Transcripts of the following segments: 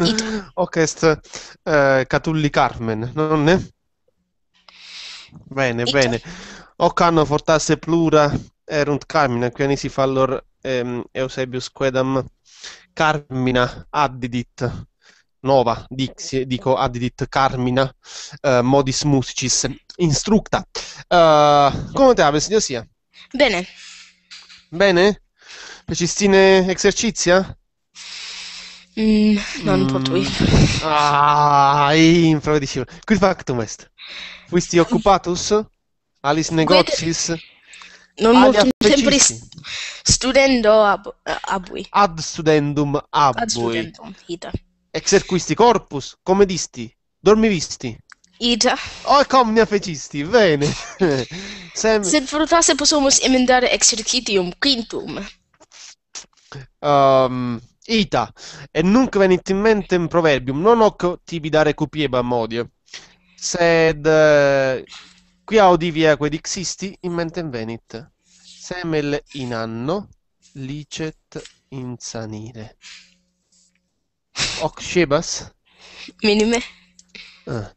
It. Okest eh, Catulli Carmen, non è? Bene, It. bene. Ocanno fortasse plura erunt Carmina, quianisi fallor ehm, Eusebius quedam Carmina addidit nova, dixi, dico addidit Carmina eh, modis musicis instructa. Uh, come te aves, Dio sia? Bene. Bene? Precistine esercizia? Mm, non mm. Portuino. Ah, improvvedicimo. Quid factum est? Fuisti occupatus? Alice negotiis? Non molto, sempre st- studendo ab- abui. Ad studendum abui. Ad studendum, ita. Exerquisti corpus, disti? dormivisti. Ida. O oh, come ne fecisti, bene. Sem... Sed frutase possiamo emendare exercitium quintum. Um, Ita, e nunc venit in mente un proverbium, non hoc tibi dare cupiebam odie, sed eh, qui audivia quid existi in mentem venit, semel in anno licet insanire. Hoc scebas? Minime. Ah.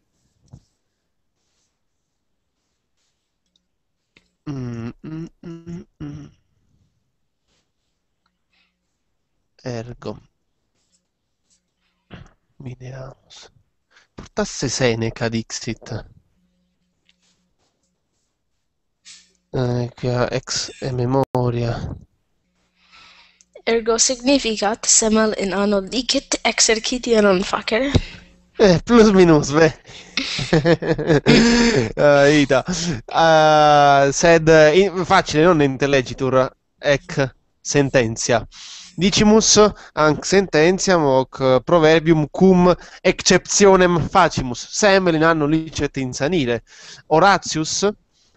Mm, mm, mm, mm. ergo videamus portasse Seneca Dixit eh, ex e memoria ergo significat semel in anno licet exerciti non facere eh, plus minus, beh. uh, ita. Uh, sed in, facile, non intellegitur, ec sentenzia Dicimus anc sententiam hoc eh, proverbium cum exceptionem facimus, semel in anno licet insanire. Horatius,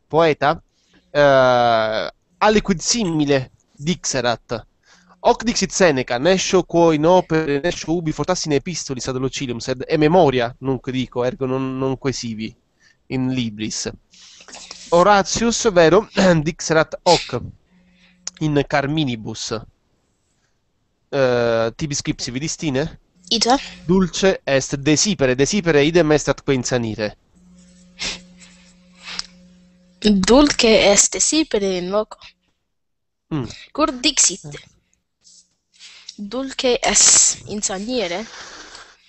poeta, eh, aliquid simile dixerat. Hoc dixit Seneca, nescio quo in opere, nescio ubi fortassi in epistoli ad docilium, sed e memoria, nunque dico, ergo non, non quesivi, in libris. Horatius, vero, dixerat hoc, in Carminibus uh, eh, tibi vi distine? Ite. Dulce est desipere, desipere idem est at quensanire. Dulce est desipere in loco. Mm. Cur dixit. Dulce est insanire.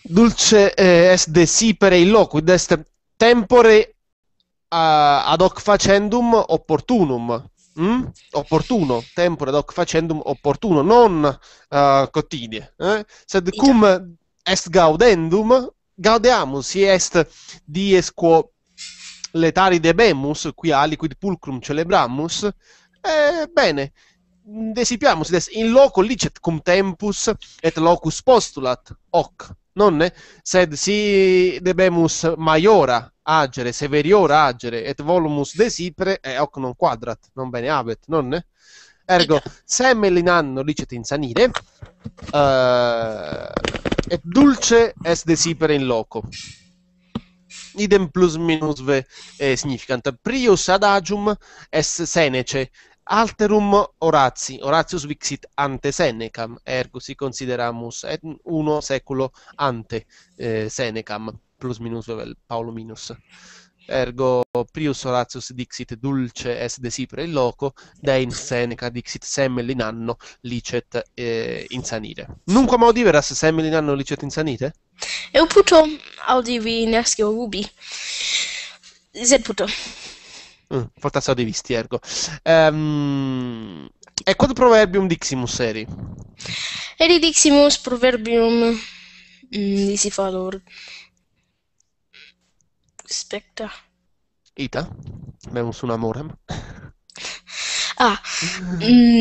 Dulce eh, est desipere in loco, id est tempore uh, ad hoc facendum opportunum. Mm? Opportuno, tempore doc facendum opportuno, non uh, eh, cotidie. Eh? Sed cum certo. est gaudendum, gaudeamus, est dies quo letari debemus, qui aliquid pulcrum celebramus, eh, bene, desipiamus, des in loco licet cum tempus et locus postulat, hoc, nonne, sed si debemus maiora agere, severior agere, et volumus desipere, e hoc non quadrat, non bene abet, non? Ergo, semel in anno licet insanire, uh, eh, et dulce est desipere in loco. Idem plus minusve eh, significant. Prius adagium est senece, alterum orazi, Horatius vixit ante Senecam, ergo si consideramus et uno seculo ante eh, Senecam plus minus vel Paolo minus. Ergo prius oratius dixit dulce est sipre in loco, dein Seneca dixit semel in anno licet eh, insanire. modi veras semel in anno licet insanite? Eu puto audivi nescio rubi. Sed puto. Mm, fortas audivisti, ergo. Um, e quod proverbium diximus eri? Eri diximus proverbium mm, si falor. specta. Ita, meus un amorem. ah,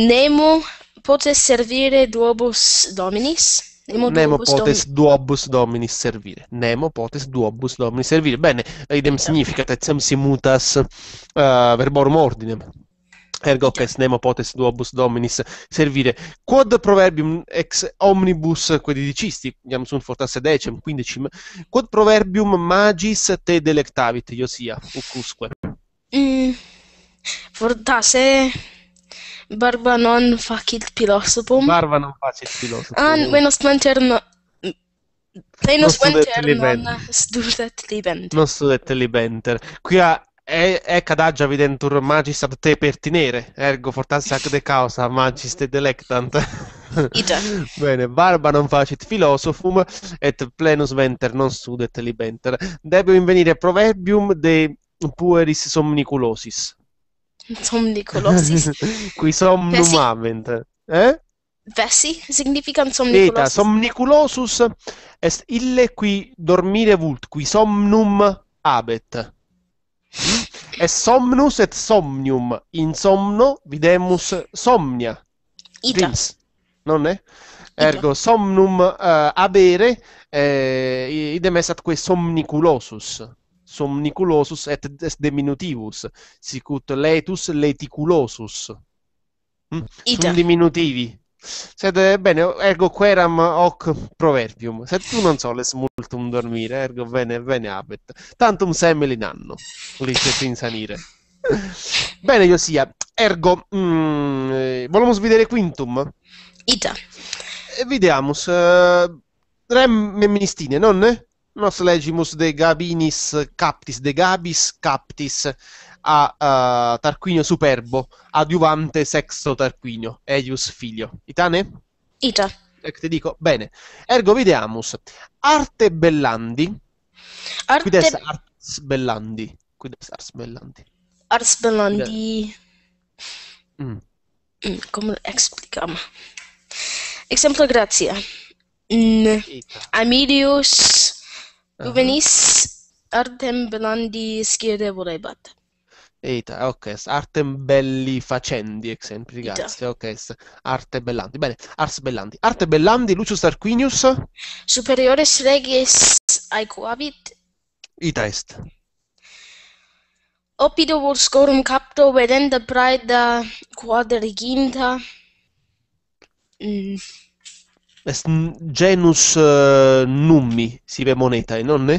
nemo potes servire duobus dominis? Nemo, nemo potes domi duobus dominis servire. Nemo potes duobus dominis servire. Bene, idem significat, etiam si mutas uh, verborum ordinem. ergo ex nemo potes duobus dominis servire quod proverbium ex omnibus quedidicisti iam sunt fortasse decem quindicim quod proverbium magis te delectavit iosia ucusque mm, fortasse barba non facit philosophum barba non facit philosophum an ah, venus manterno Tenus non studet libenter. Non studet libenter. Qui a e, ec ad videntur magis ad te pertinere, ergo fortas ac de causa magis te delectant. Bene, barba non facit philosophum, et plenus venter non sudet libenter. Debem invenire proverbium de pueris somniculosis. Somniculosis? Qui somnum Vessi... avent. Eh? Vessi significa somniculosis. Eta, somniculosus est ille qui dormire vult, qui somnum abet. È somnus et somnium. Insomno videmus somnia. Ita. Non è? Ergo Ita. somnum uh, abere eh, eh idem est atque somniculosus. Somniculosus et diminutivus. Sicut letus leticulosus. Mm? Hm? Sono diminutivi. Sed bene, ergo queram hoc proverbium. Se tu non soles multum dormire, ergo bene, bene abet. Tantum semel in anno, licet insanire. bene, Iosia, ergo, mm, volemus vedere quintum. Ita. Videamus. Uh, rem meministine, non? Nos legimus de gabinis captis, de gabis captis a uh, Tarquinio Superbo, adiuvante Sexto Tarquinio, Eius Figlio. Itane? Ita. Ecco, ti dico, bene. Ergo videamus, Arte Bellandi. Arte... Quides Ars Bellandi. Quides Ars Bellandi. Ars Bellandi... Mm. Mm, come explicam? Exemplo grazie. Mm. Amilius... Uh ah. -huh. Juvenis artem belandi schiere volebat. Eita, ok, arte belli facendi, esempi, grazie, ok, arte bellanti, bene, ars bellanti, arte bellanti, Lucius Tarquinius. Superiores regis aequavit. Ita est. Opido volscorum capto vedenda praeda quadriginta. Mm. Est genus uh, eh, nummi, sive eh, non nonne?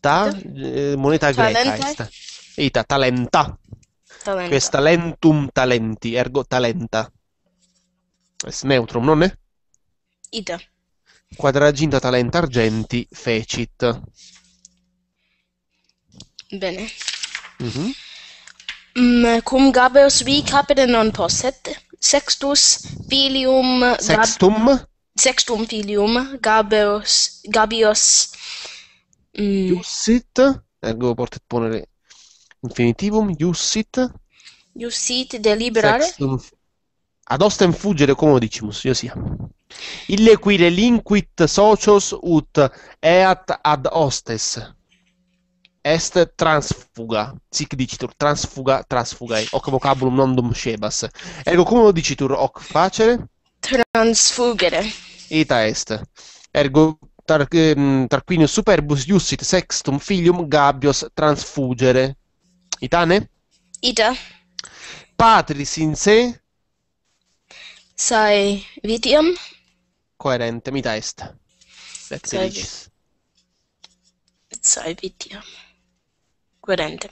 Ta, eh, moneta greca est. Eita, talenta. talenta. Che è talentum talenti, ergo talenta. Es neutrum, non è? Ita. Quadraginta talenta argenti fecit. Bene. Mm-hmm. Mm, cum gabeus vi capere non posset, sextus filium... Sextum? Gab... Sextum filium gabeus, gabios... Mm. Iussit, ergo portet ponere Infinitivum, iussit. Iussit, deliberare. Sextum, ad ostem fuggere comodicimus, io sia. Ille qui relinquit socios ut eat ad ostes. Est transfuga, sic dicitur, transfuga, transfugae, hoc vocabulum nondum dum scebas. Ergo, cum lo dicitur, hoc facere? Transfugere. Ita est. Ergo, tar, ehm, Tarquinius superbus iussit sextum filium Gabios transfugere Ita, ne? Ita. Patris in se? Sae vitiam? Coerente, mita est. Let's see this. Sae vitiam. Coerente.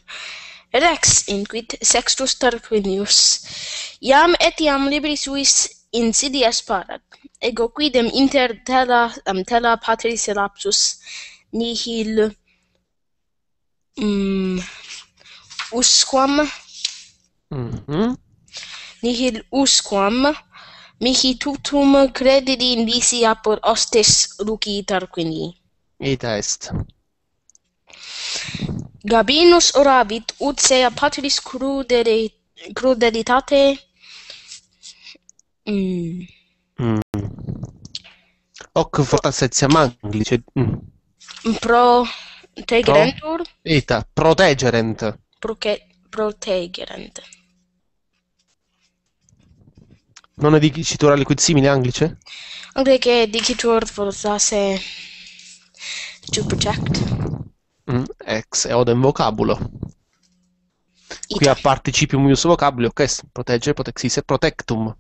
Et ex inquit sextus tarquinius. Iam etiam libri suis insidias parat. Ego quidem inter tela, um, tela patris elapsus nihil... Mm usquam. Mhm. Mm Nihil usquam mihi tutum credidi in visi apur ostes Lucii quini Ita est. Gabinus oravit ut se a patris crudere crudeditate. Mhm. Mm. Hoc vota sectio Anglicae. Mm. Pro tegerentur. Ita, protegerent. proteggente. Non è dicitura liquid anglice? Anche che dicitur forzase to protect. Mm, ex e un vocabulo. Ita. Qui a participium ius vocabulo, che okay, protegge, protexis e protectum.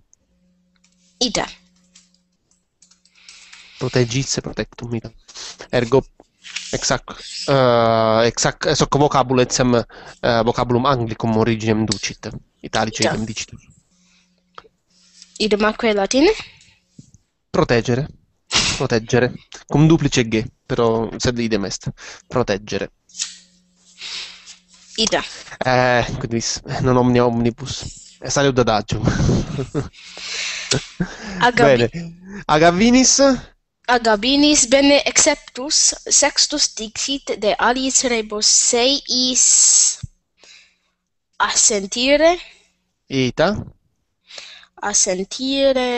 Ita. Protegisse, protectum, ita. Ergo Exact. Uh, exact. Esoc eh, vocabulum, uh, eh, vocabulum anglicum originem ducit. Italice idem dicit. Idemaque latine? Proteggere. Proteggere. Con duplice ghe, però se idem est. Proteggere. Ida. Eh, quindi non omnia omnibus. E sale ad adagium. Agavi. Bene. Agavinis agabinis bene exceptus sextus dixit de alis rebus seis is assentire ita assentire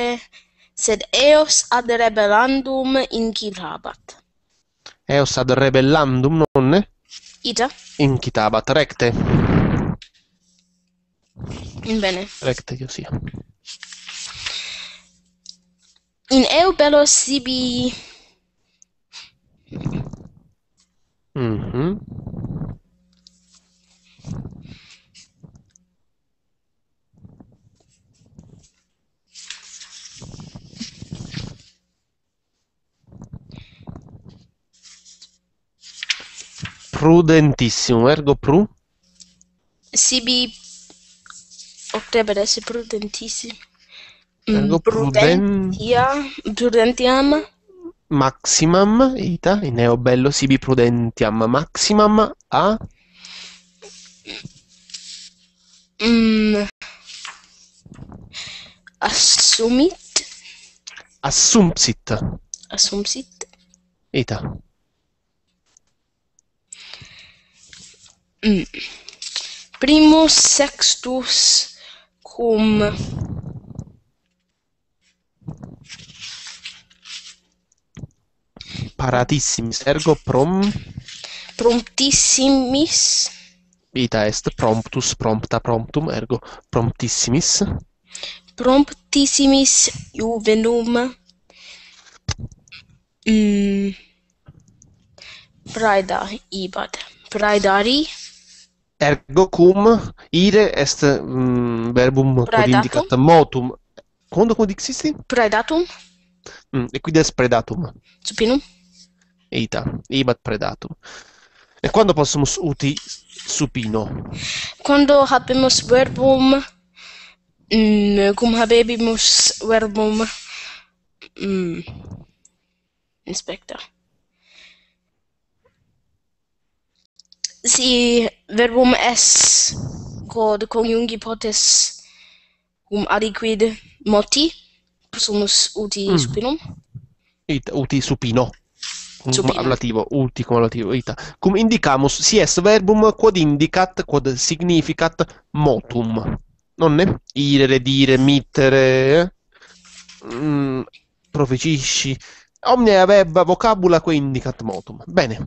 sed eos ad rebellandum incitabat eos ad rebellandum non ita incitabat recte in bene recte iosia In eu belosibi. mhm uhum. Prudentissimo, ergo pru? Sibi octebere prudentissimo. Mm, prudentia, prudentiam maximam ita in neo bello sibi prudentiam maximam a mm. assumit assumpsit assumpsit ita mm. primus sextus cum Paratissimi ergo prom promptissimis vita est promptus prompta promptum ergo promptissimis promptissimis juvenum mm. praeda ibat praedari ergo cum ire est mm, verbum quod indicat motum Condo quando existe predatum mm, e qui des predatum supinum eita ibat predatum e quando possumus uti supino quando habemus verbum mm, cum habebimus verbum mm, inspecta si verbum es quod coniungi potes um aliquid moti sumus uti mm. supinum It, uti supino Supino. ablativo, uti ablativo, ita. Cum indicamus, si est verbum quod indicat, quod significat motum. Nonne? Irere, dire, mittere, eh? mm, proficisci. Omnia verba vocabula que indicat motum. Bene.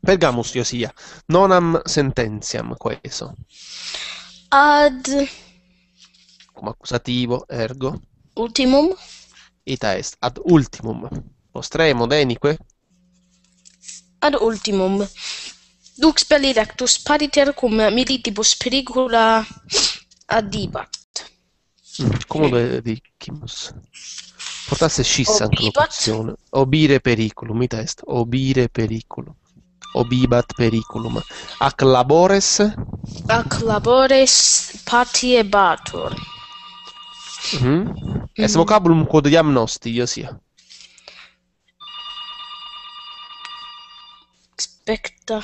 Pergamus io sia. Nonam sentenziam, queso. Ad come accusativo, ergo. Ultimum. Ita est ad ultimum. Ostremo denique. Ad ultimum. Dux belli rectus pariter cum militibus pericula adibat. Mm, comodo dicimus. Portasse scissa anche l'opzione. Obire periculum, ita est. Obire periculum obibat periculum. Ac labores? Ac labores patie batur. Mm. Mm-hmm. Esvocablum mm-hmm. quod iam nosti, io sia. Aspetta.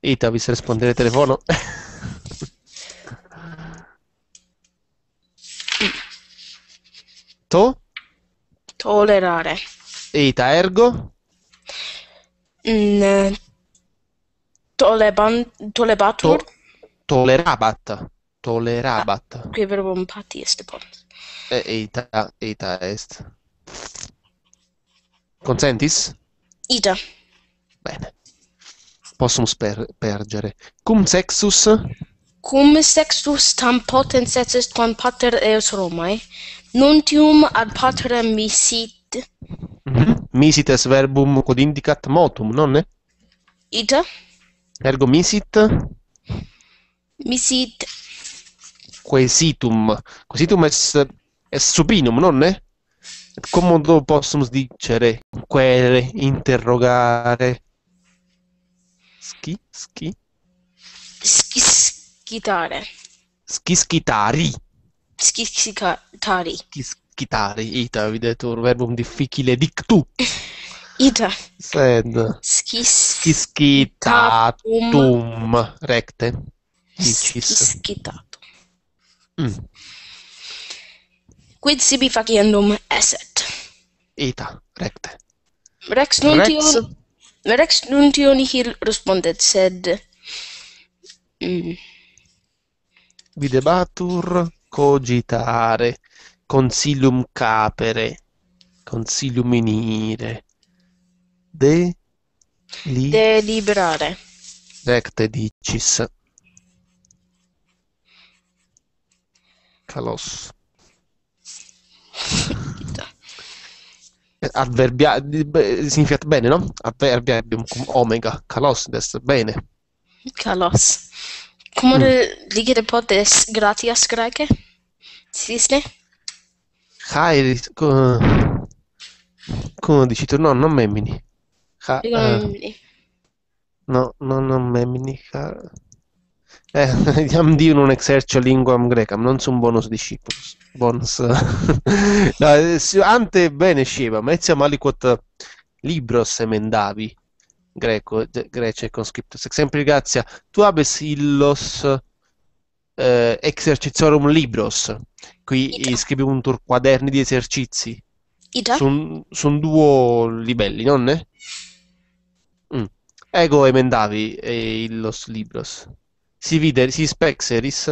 Ita, vi se rispondere telefono. to? Tollerare. Ita, ergo? Mm, toleban, tolebatur? To, tolerabat. Tolerabat. Ah, qui verbo un pati pont. e ita ita est consentis ita bene Possum sper cum sexus cum sexus tam potens est quam pater eos romae non tium ad patrem misit mm -hmm. misit est verbum quod indicat motum non ne ita ergo misit misit quesitum quesitum est È supinum, non è? Come lo possono dicere? Quere, interrogare. Schi, schi. Schischitare. Schischitari. Schischitari. Schischitari. Ita, vi detto un verbo difficile dictu. Ita. Sed. Schischitatum. Recte. Schischitatum. Mm. Quid sibi faciendum eset. Ita, recte. Rex nuntio, Rex, Rex nuntio nihil respondet, sed... Mm. Videbatur cogitare, consilium capere, consilium inire, de... Li... Deliberare. Recte dicis. Calos. Adverbia... Significato bene, no? Adverbium cum omega. Calos est bene. Calos. Cum mm. ligere potes gratias greche? Si disse? Kairis... Come dici tu? No, non memini. Ha, uh, no, no, non memini. Ha... Eh, am di un exercio linguam grecam, non sono bonus discipulus. Bonus. no, eh, ante bene sceva, ma etiam aliquot libros emendavi, greco, grece conscriptus. Sempre grazia, tu abes illos eh, exercitiorum libros. Qui scrivi un tur quaderni di esercizi. Sono son due livelli, non ne? Mm. Ego emendavi eh, illos libros si vide, si spexeris,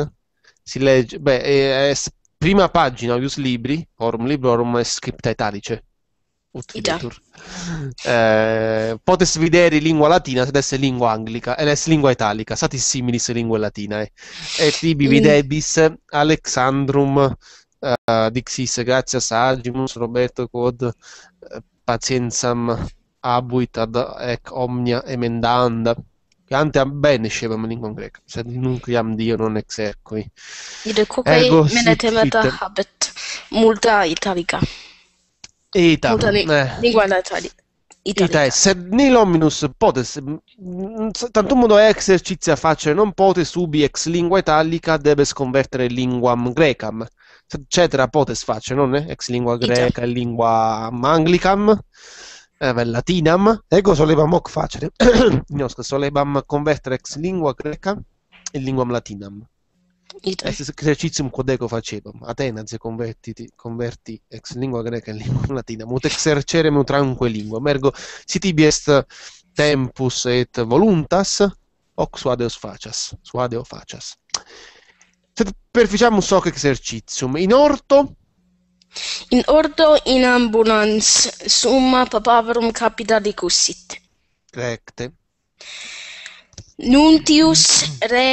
si legge, beh, è, è prima pagina, ius libri, orum librorum è scripta italice. Utfidetur. Eh, potes videri lingua latina sed esse lingua anglica ed eh, esse lingua italica satis similis linguae latinae eh. et ibi mm. videbis alexandrum uh, dixis gratias agimus roberto quod pazienzam abuit ad ec omnia emendanda Pianteam bene scevem lingon sed nunquam Dio non exercoi. Ide quoque mene temata fit. habet multa italica. Eta, multa li, eh. lingua italica. Italica. Itae, sed nil potes, mm, mm, tanto modo exercizia facere non potes ubi ex lingua italica debes convertere linguam grecam, sed potes facere, non è? Ex lingua greca e lingua anglicam. Eh, latinam, ego ecco, solebam hoc facere, gnosc solebam convertere ex lingua greca in lingua latinam. Iter. Es exercitium quod ego facebam. Atena, se convertiti, converti ex lingua greca in lingua latina, mut exercere utranque lingua. Mergo, si tibi est tempus et voluntas, hoc suadeus facias. Suadeo facias. Sed perficiamus hoc exercitium. In orto, In ordo in ambulans summa papaverum capita dicussit. Recte. Nuntius re...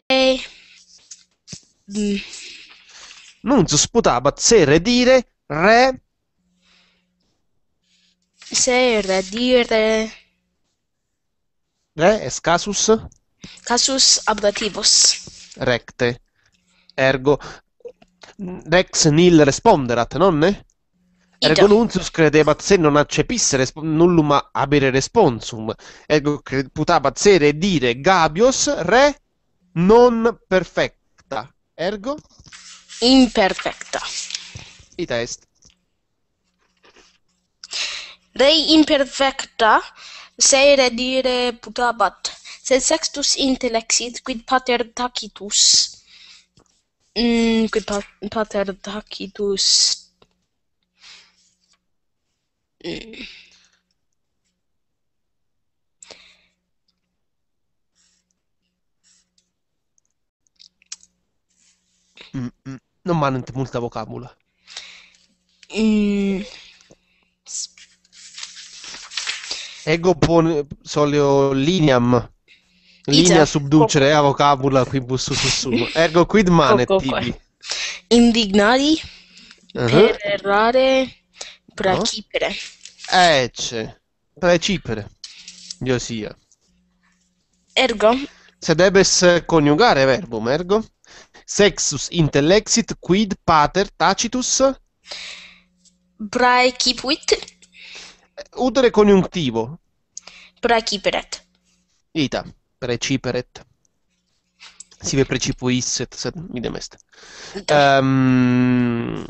Mm, Nuntius putabat se redire re... Se redire... Re es casus? Casus ablativos. Recte. Ergo, Rex nil responderat, nonne Ergo Nuntius credebat se non accepisse nullum abere responsum. Ergo putabat se dire gabios re non perfecta. Ergo? Imperfecta. I test. Re imperfecta se re dire putabat. Se sextus intelexit quid pater tacitus. Mm, quei pater attacchi mm, mm. non mi hanno molta vocabula. Mm. Ego pone solio lineam linea cioè, subducere a eh, vocabula qui quibus sussum. Ergo quid manet tibi. Indignati uh-huh. per errare pracipere. No? Eh, Ecce. Precipere. Dio sia. Eh. Ergo? Se debes coniugare verbum, ergo? Sexus intellexit quid pater tacitus? Braecipuit. Udere congiuntivo. Braeciperet. Ita preciperet. Sive precipuisset, sed idem est. Um,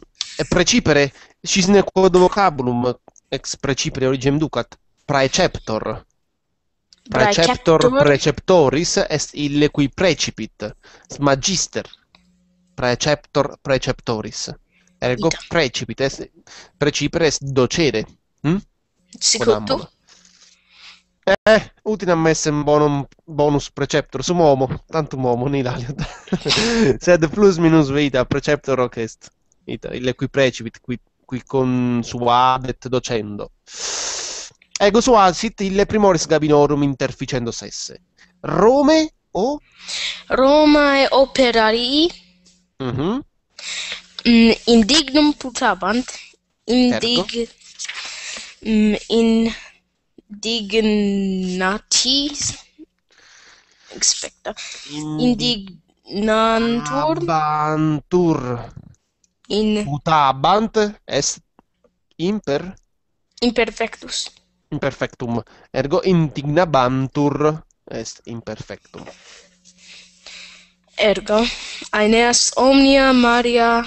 precipere, scisne quod vocabulum, ex precipere origem ducat, praeceptor. Praeceptor preceptoris est ille qui precipit, magister, praeceptor preceptoris. Ergo Ito. precipit est, precipere est docere. Hm? Sicuto? Eh, utile ammessen bonum, bonus preceptor sum homo, tantum homo nil aliud. Sed plus minus vita preceptor hoc est, ita, qui precipit, qui, qui consuadet docendo. Ego asit ille primoris Gabinorum interficendo sesse. Rome o? Romae operarii mm-hmm. Mm, indignum putabant, indig... Ergo? Mm, in indignatis expecta mm. indignantur bantur in putabant est imper imperfectus imperfectum ergo indignabantur est imperfectum ergo aeneas omnia maria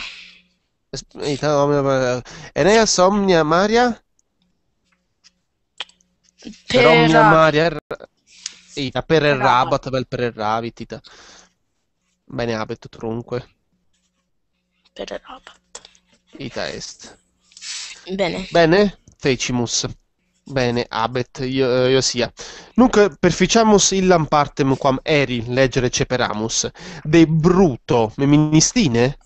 est, et, et, Però mia madre er... Ita, per il Rabat, bel per il Rabbit, Ita. Bene, abet trunque. Per il Rabat. Ita est. Bene. Bene, Fecimus. Bene, abet, io, io sia. Nunc perficiamus illam partem quam eri leggere ceperamus. De bruto, meministine?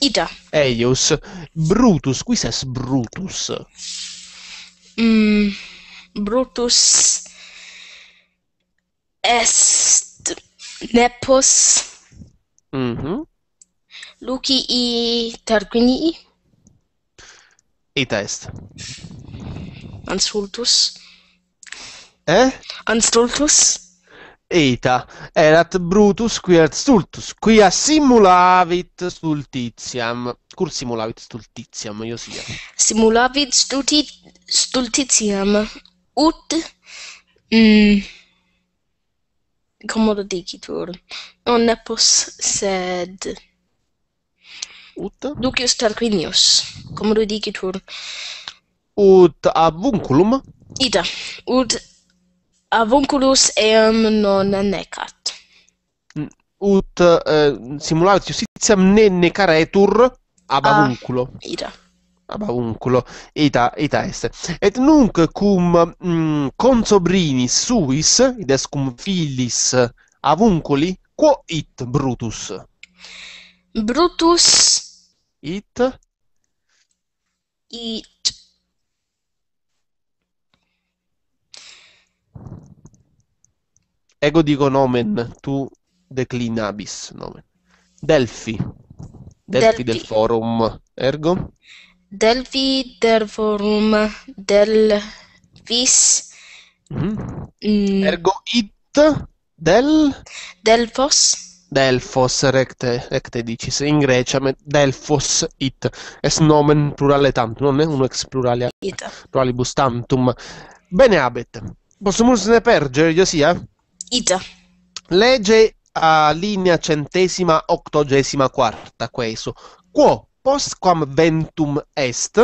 Ita. Eius. Brutus, quis es Brutus? Mm. Brutus est Nepos mm-hmm. Luci i Tarquini Ita est Anstultus Eh? Anstultus Eta erat Brutus qui ad stultus, quia simulavit stultitiam. Cur simulavit stultitiam, io sia. Simulavit stulti, stultitiam. ut mm, comodo dicitur non nepos sed ut ducius tarquinius comodo dicitur ut avunculum ita ut avunculus eam non necat mm, ut uh, eh, simulatio sitiam ne necaretur ab ah, avunculo ah, ita avunculo eta, eta est. Et nunc cum mh, mm, consobrini suis, id est cum filis avunculi, quo it Brutus? Brutus it it Ego dico nomen, tu declinabis nomen. Delphi. Delphi, Delphi. del forum, ergo? Delvi Dervorum Delvis mm-hmm. Ergo It del Delfos Delfos recte, recte dicis in Grecia Delfos it es nomen plurale tantum non è un ex plurale pluralibus tantum bene abet possimusne pergere Giosia? it legge a linea centesima octogesima quarta queso quo postquam ventum est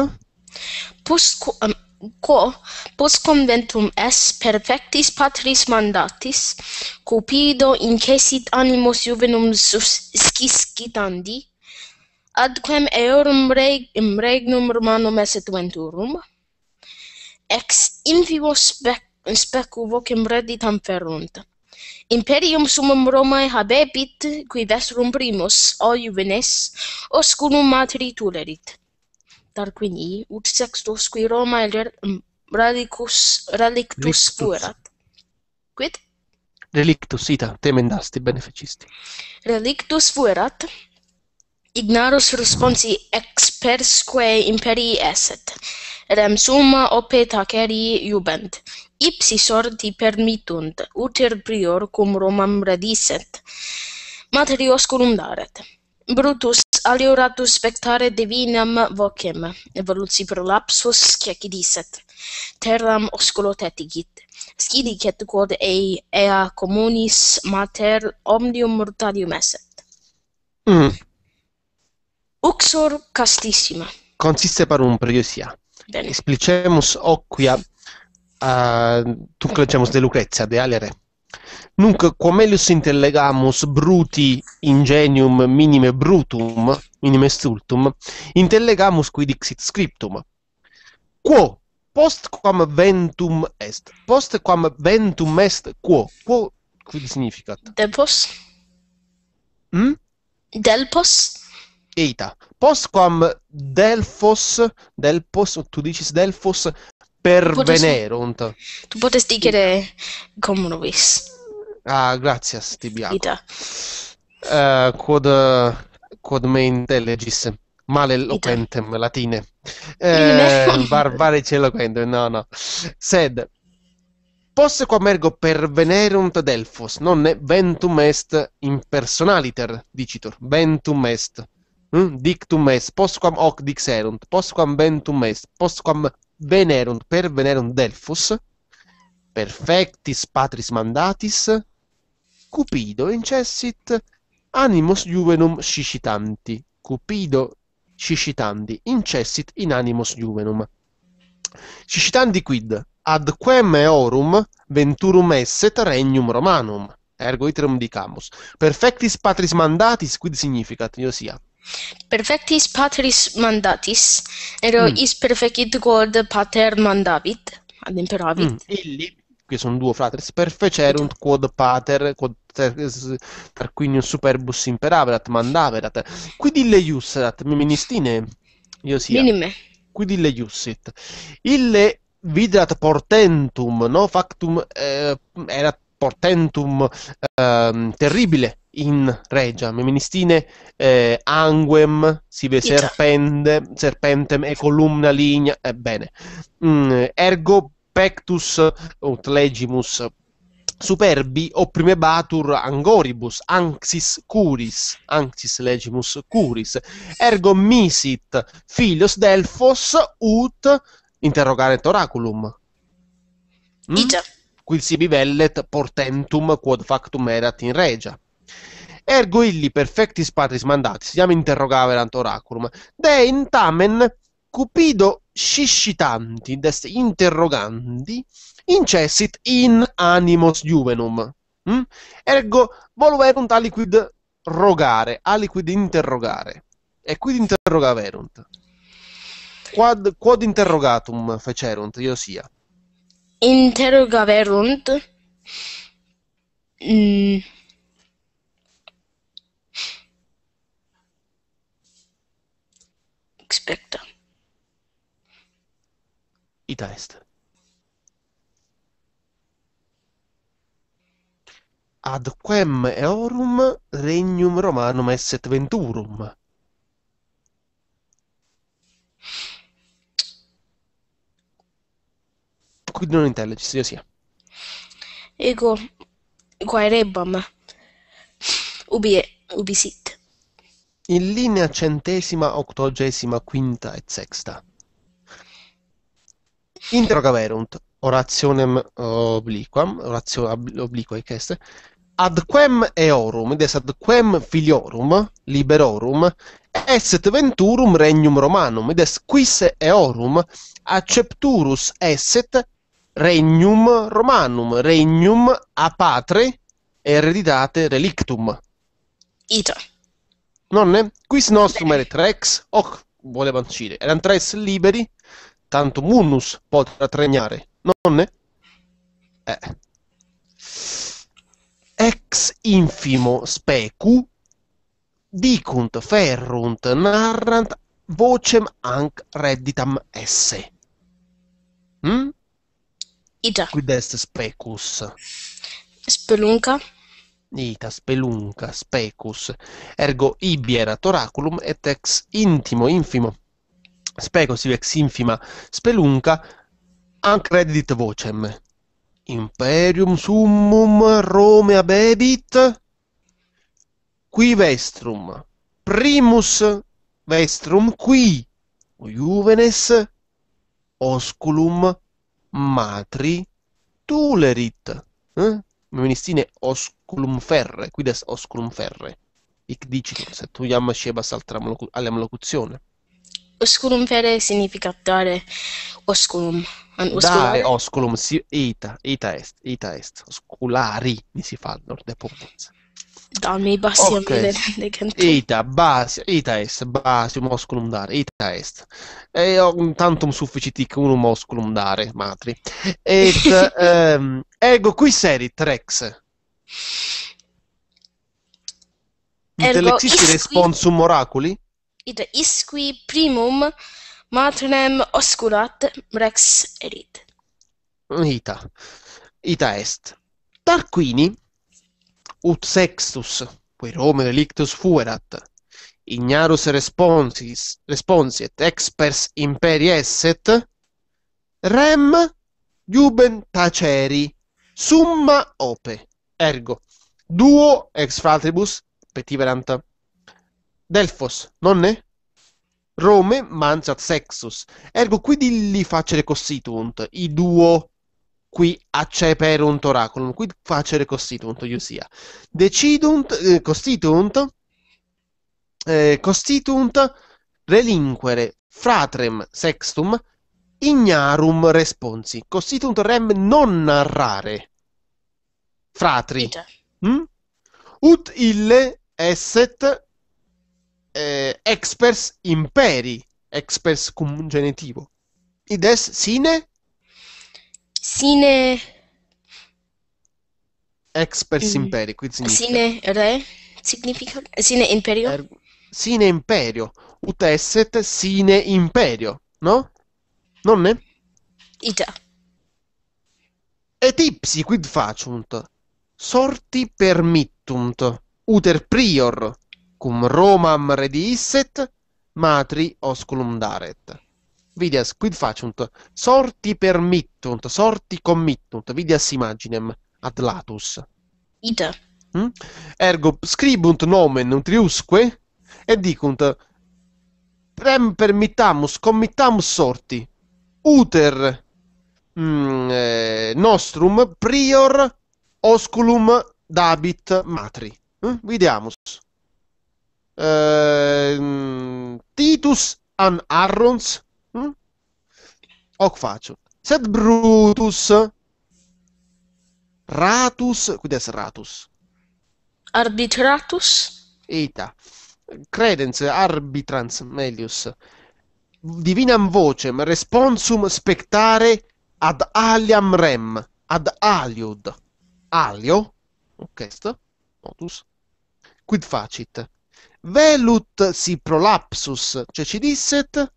postquam um, quo postquam ventum est perfectis patris mandatis cupido incessit animos iuvenum scis quitandi adquem eorum reg um, regnum romanum est venturum ex invivos spec speculo quem reditam ferunt imperium sumum Romae habebit, qui vestrum primus, o juvenes, osculum matri materi tulerit. Tarquini, ut sextus, qui Romae relicus, relictus fuerat. Quid? Relictus, ita, temendasti, beneficisti. Relictus fuerat, ignarus responsi ex persque imperii eset, rem summa ope taceri iubent, ipsi sorti permitunt, uter prior cum Romam materios curum daret. Brutus alioratus spectare divinam vocem, evoluci pro lapsus cecidiset, terram osculotetigit, scidicet quod ei ea communis mater omnium mortalium eset. Mm. Uxor castissima. Consiste parum previosia. Bene. Explicemus oquia dunque leggiamo de Lucrezia, de Alere. Nunc quamelius intellegamus bruti ingenium minime brutum, minime stultum, intellegamus qui dixit scriptum. Quo postquam ventum est. Postquam ventum est quo? Quo quid significat? Delpos. Mm? Delpos. Eita. Postquam Delfos, Delpos, tu dici Delfos, per potresti, Venerunt. Tu potresti chiedere Comrovis. Ah, grazie, Stibiaco. Uh, eh, quod, quod me intellegis, male loquentem latine. Eh, barbarice loquentem, no, no. Sed, posse quam ergo per venerunt delfos, non ventum est in personaliter dicitor ventum est. Mm? Dictum est, postquam hoc dixerunt, postquam ventum est, postquam Venerum per Venerum Delphus, perfectis patris mandatis, Cupido incessit animus juvenum Scicitanti, Cupido sciscitandi incessit in animus juvenum. Sciscitandi quid ad quem eorum venturum esset regnum Romanum, ergo iterum dicamus. Perfectis patris mandatis quid significat, io sia Perfectis patris mandatis, ero mm. is perfecit quod pater mandavit, ademperavit. Mm. Illi, qui sono due fratres, perfecerunt quod pater, quod tarquinium superbus imperaverat, mandaverat, qui dille iusserat, ministine, io sia. Minime. Qui dille iussit. Ille vidrat portentum, no? Factum eh, erat portentum eh, terribile in Regia, Meministine, eh, Anguem, Sive Serpende, Serpentem e Columna Ligna, ebbene, eh, mm, Ergo Pectus ut legimus superbi opprime batur angoribus anxis curis anxis legimus curis ergo misit filios delfos ut interrogare oraculum mm? Ita. quid si bivellet portentum quod factum erat in regia Ergo illi perfectis patris mandatis, iam interrogaverant oraculum, de in tamen cupido sciscitanti, dest interrogandi, incessit in animos juvenum. Mm? Ergo voluerunt aliquid rogare, aliquid interrogare. E quid interrogaverunt? Quod, quod interrogatum fecerunt, io sia? Interrogaverunt? Mm expecta. Ita est. Ad quem eorum regnum Romanum esset venturum. Quindi non intelligis, io sia. Ego quaerebam ubi, ubi sit in linea centesima, ottodicesima, quinta e sexta. Interrogaverunt, orationem eh, obliquam, oratio obliquae cheste, ad quem eorum, des ad quem filiorum, liberorum, est venturum regnum romanum, des quis eorum accepturus esset regnum romanum, regnum a patre ereditate relictum. Ita. Nonne, qui quis nostrum eret rex, hoc voleva ancire, eran tres liberi, tanto munus potrà regnare, nonne? Eh. Ex infimo specu, dicunt ferrunt narrant vocem anc redditam esse. Hm? Ida. Quid est specus? Spelunca ita, spelunca, specus, ergo ibiera toraculum et ex intimo, infimo, specus ex infima spelunca, anc reddit vocem. Imperium summum Rome abebit, qui vestrum, primus vestrum qui, juvenes, osculum matri tulerit. Eh? Ministine osculum culumferre, quides osculumferre? Ic dicit, se tu iam scebas altra molocu- aliam locuzione. Osculum fere significa dare osculum. An osculare? Dare osculum, si, ita, ita est, ita est. Osculari mi si fanno, de popuz. Dammi basium okay. de Ita, basi, ita est, basium osculum dare, ita est. E ho un tantum sufficit ic unum osculum dare, matri. Et um, ehm, ego qui serit rex Ergo responsum oraculi? Ida isqui primum matrem osculat rex erit. Ita. Ita est. Tarquini ut sextus quae Rome delictus fuerat ignarus responsis responsiet experts imperii esset rem iubent taceri summa ope ergo duo ex fratribus petiverant Delfos, nonne? Rome manchat sexus, ergo quid illi facere costituunt, i duo qui acceperunt oraculum, quid facere costituunt, iusia. Decidunt, eh, costituunt, eh, costituunt relinquere fratrem sextum ignarum responsi, costituunt rem non narrare fratri. Mm? Ut ille esset eh, expers imperi, expers cum genitivo. Id es sine? Sine... Expers mm. imperi, qui significa... Sine re? Significa... Sine imperio? Er, sine imperio. Ut esset sine imperio, no? Nonne? Ita. Et ipsi quid facunt? sorti permittunt, uter prior, cum Romam rediisset, matri osculum daret. Vidias quid facunt, sorti permittunt, sorti committunt, vidias imaginem ad latus. Ita. Mm? Hm? Ergo scribunt nomen utriusque e dicunt prem permittamus committamus sorti uter mm, eh, nostrum prior osculum dabit matri. Hm? Vidiamus. Ehm, Titus an arrons. hm? Hoc facio. Sed Brutus Ratus, quid est Ratus? Arbitratus. Ita. Credens arbitrans melius. Divinam voce responsum spectare ad aliam rem ad aliud alio, questo, modus, quid facit, velut si prolapsus cecidisset, cioè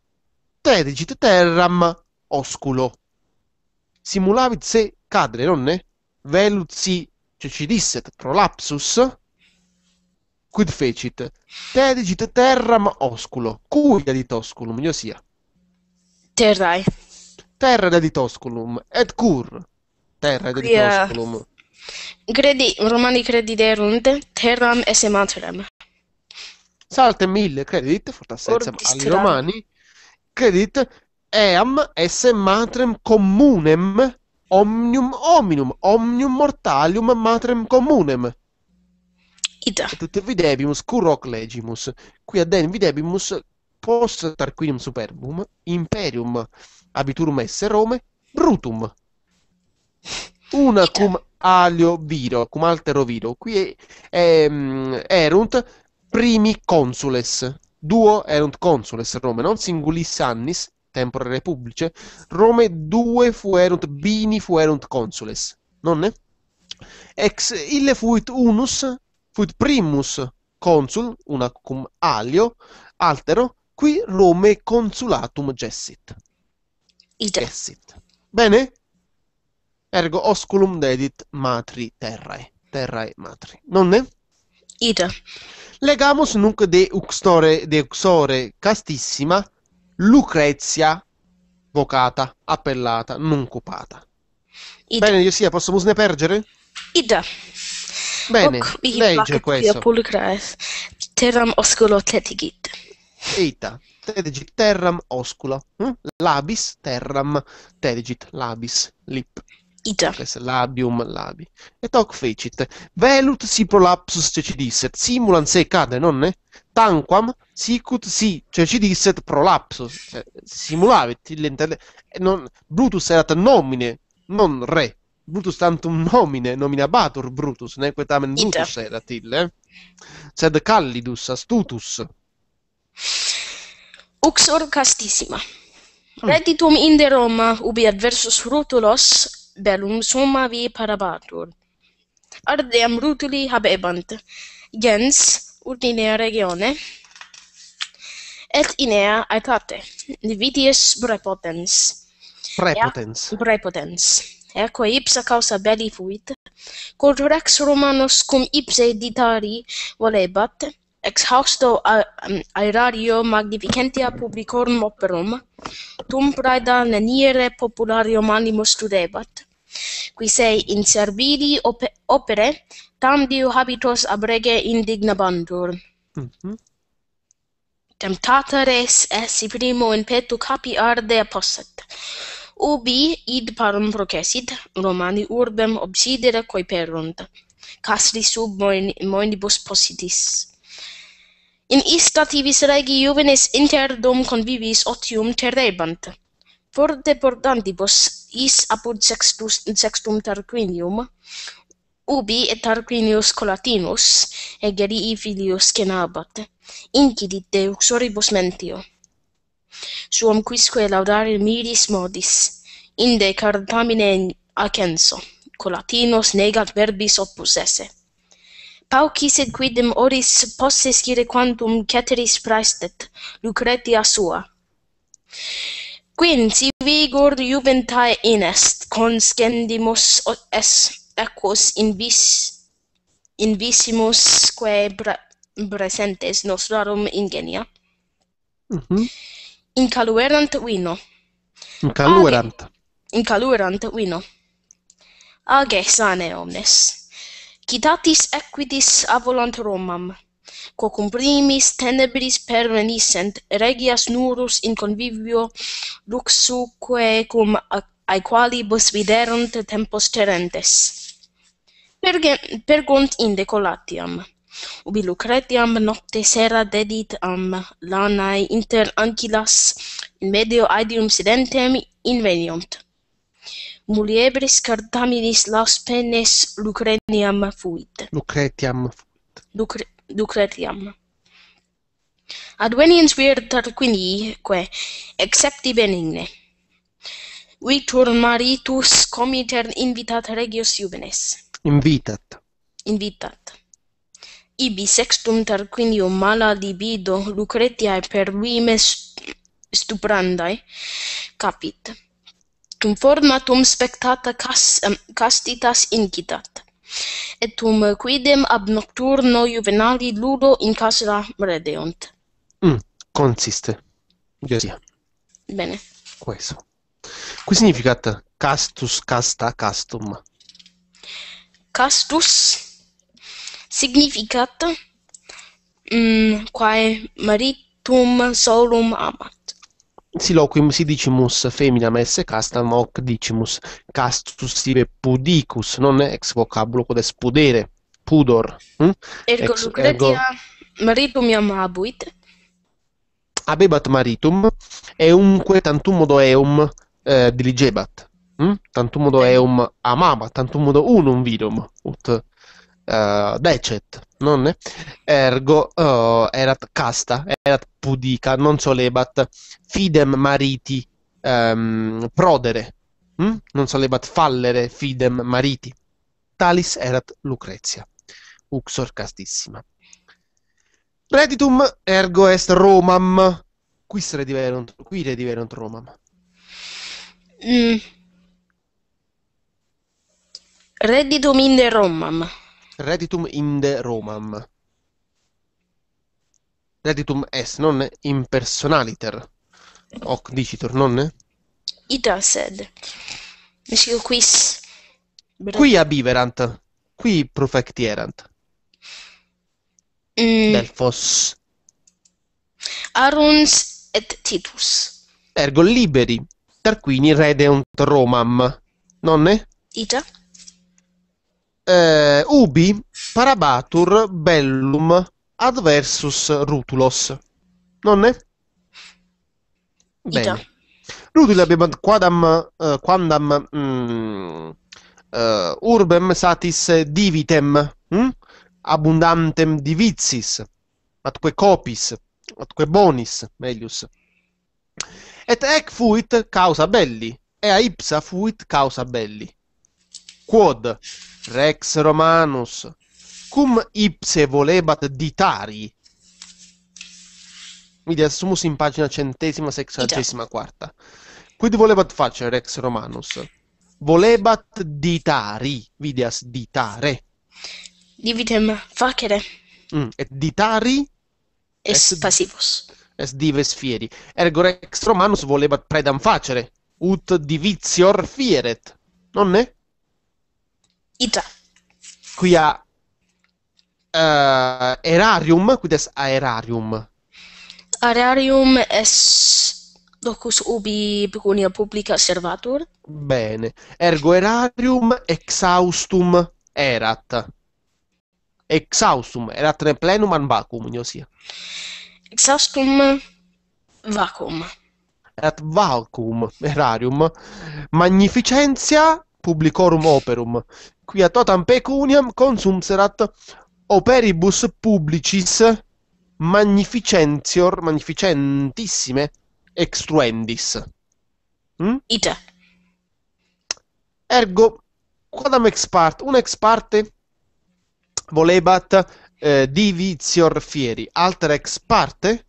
terigit terram osculo. Simulavit se cadre, non nonne? Velut si cecidisset cioè prolapsus, quid fecit, terigit terram osculo, cuida di tosculum, io sia. Terrae. Terra di tosculum, et cur, terra di tosculum. Credi, romani crediderunt, terram esse materem. Salte mille credit, fortassezza ai romani, credit eam esse matrem communem omnium hominum, omnium mortalium matrem communem. Ita. Et ut videbimus curroc legimus, qui ad videbimus post tarquinium superbum, imperium abiturum esse Rome, brutum una cioè. cum alio viro, cum altero viro, qui è, è, ehm, erunt primi consules, duo erunt consules Rome, non singulis annis, tempore repubblice, Rome due fuerunt bini fuerunt consules, nonne? Ex ille fuit unus, fuit primus consul, una cum alio, altero, qui Rome consulatum gessit. Iter. Gessit. Bene? Ergo osculum dedit matri terrae. Terrae matri. Nonne? Ita. Legamus nunc de uxtore, de uxore castissima Lucrezia vocata, appellata, non cupata. Ida. Bene, io sia, possiamo ne pergere? Ida. Bene, Hoc legge questo. Terram osculo tetigit. Ita. Tedigit terram oscula. Hm? Labis terram tedigit labis lip. Ita. Res labium labi. Et hoc fecit. Velut si prolapsus cecidisset, simulan se cade, nonne? Tanquam sicut si cecidisset prolapsus. Cioè, eh, simulavit l'intelle... Eh, non... Brutus erat nomine, non re. Brutus tantum nomine, nominabatur Brutus, ne? Quetamen Brutus erat ille. Eh? Sed Callidus astutus. Uxor castissima. Hm. Reditum inde Roma, ubi adversus Rutulos, bellum summa vi parabatur. Ardeam rutuli habebant, gens ut ea regione, et inea aetate, vitius prepotens. Prepotens. Ea, prepotens. Eque ipsa causa belli fuit, quod rex Romanos cum ipse ditari volebat, ex hausto aerario magnificentia publicorum operum, tum praeda neniere popularium animus studebat, qui sei in servili op opere tam diu habitos abrege indignabantur mm -hmm. temptatores essi primo in petu capi arde apposset ubi id parum procesit romani urbem obsidere coi perunt castri sub moinibus possidis in ista tivis regi juvenes inter dom convivis otium terebant, forte portantibus is apud sextus sextum Tarquinium ubi et Tarquinius Colatinus egerii filius Cenabat incidit de uxoribus mentio suum quisque laudare miris modis inde cardamine acenso Colatinus negat verbis opus esse Pauci sed quidem oris posse scire quantum ceteris praestet Lucretia sua Quin si vigor juventae inest conscendimus es in vis in visimus quae pre presentes nos rarum ingenia. Mhm. in caluerant vino. In caluerant. in caluerant vino. Age sane omnes. Citatis equidis avolant Romam quo primis tenebris pervenissent regias nurus in convivio luxuque cum ai qualibus viderunt tempos terentes. Pergunt per inde Ubi Lucretiam nocte sera dedit am lanae inter ancilas in medio aedium sedentem inveniunt. Muliebris cartaminis las penes Lucretiam fuit. Lucretiam fuit. Lucre Lucretiam. Adveniens vir tarquini, que, excepti benigne. Vitur maritus comiter invitat regios juvenes. Invitat. Invitat. Ibi sextum tarquinium mala libido Lucretiae per vimes stuprandae capit. conformatum formatum spectata cas, um, castitas incitat et quidem ab nocturno juvenali ludo in casa redeunt. Mm, consiste. Gesi. Bene. Questo. Qui significat castus casta castum. Castus significat mm, quae maritum solum amat. Siloquim si dicimus femina messe castam hoc dicimus castus sive pudicus non ex vocabulo quod est pudere pudor hm? ergo ex, Lucretia ergo... maritum iam abuit abebat maritum eumque tantum modo eum eh, diligebat hm? tantum modo eum amabat tantum modo unum virum, ut uh, decet, non? Ergo uh, erat casta, erat pudica, non solebat fidem mariti um, prodere, mm? non solebat fallere fidem mariti. Talis erat Lucrezia, uxor castissima. Reditum ergo est Romam, quis rediverunt, qui rediverunt Romam. Mm. Reditum in Romam. reditum inde Romam. Reditum est, non impersonaliter. Hoc dicitur, non? Ita sed. Mesico quis... Qui abiverant, qui profectierant. Mm. Delfos. Aruns et Titus. Ergo liberi, tarquini redeunt Romam. Nonne? Ita. eh, Ubi Parabatur Bellum Adversus Rutulos. Nonne? Bene. Rutile abbiamo quadam, uh, quandam mm, uh, urbem satis divitem mm? abundantem divizis atque copis atque bonis melius et ec fuit causa belli ea ipsa fuit causa belli quod Rex Romanus, cum ipse volebat ditari? Quindi assumus in pagina centesima, sexagesima quarta. Quid volebat facere Rex Romanus? Volebat ditari, videas ditare. Dividem facere. Mm, et ditari? Es, es passivus. Es dives fieri. Ergo Rex Romanus volebat predam facere, ut divizior fieret, non ne? Ita. Qui a uh, eh, Erarium, qui des Aerarium. Aerarium es docus ubi pecunia publica servatur. Bene. Ergo Erarium exhaustum erat. Exhaustum erat ne plenum an vacuum, io sia. Exaustum vacuum. Erat vacuum, Erarium. Magnificentia publicorum operum, qui a totam pecuniam consumserat operibus publicis magnificentior, magnificentissime extruendis. Mm? Hm? Ita. Ergo, quadam ex parte, un ex parte volebat eh, divizior fieri, altra ex parte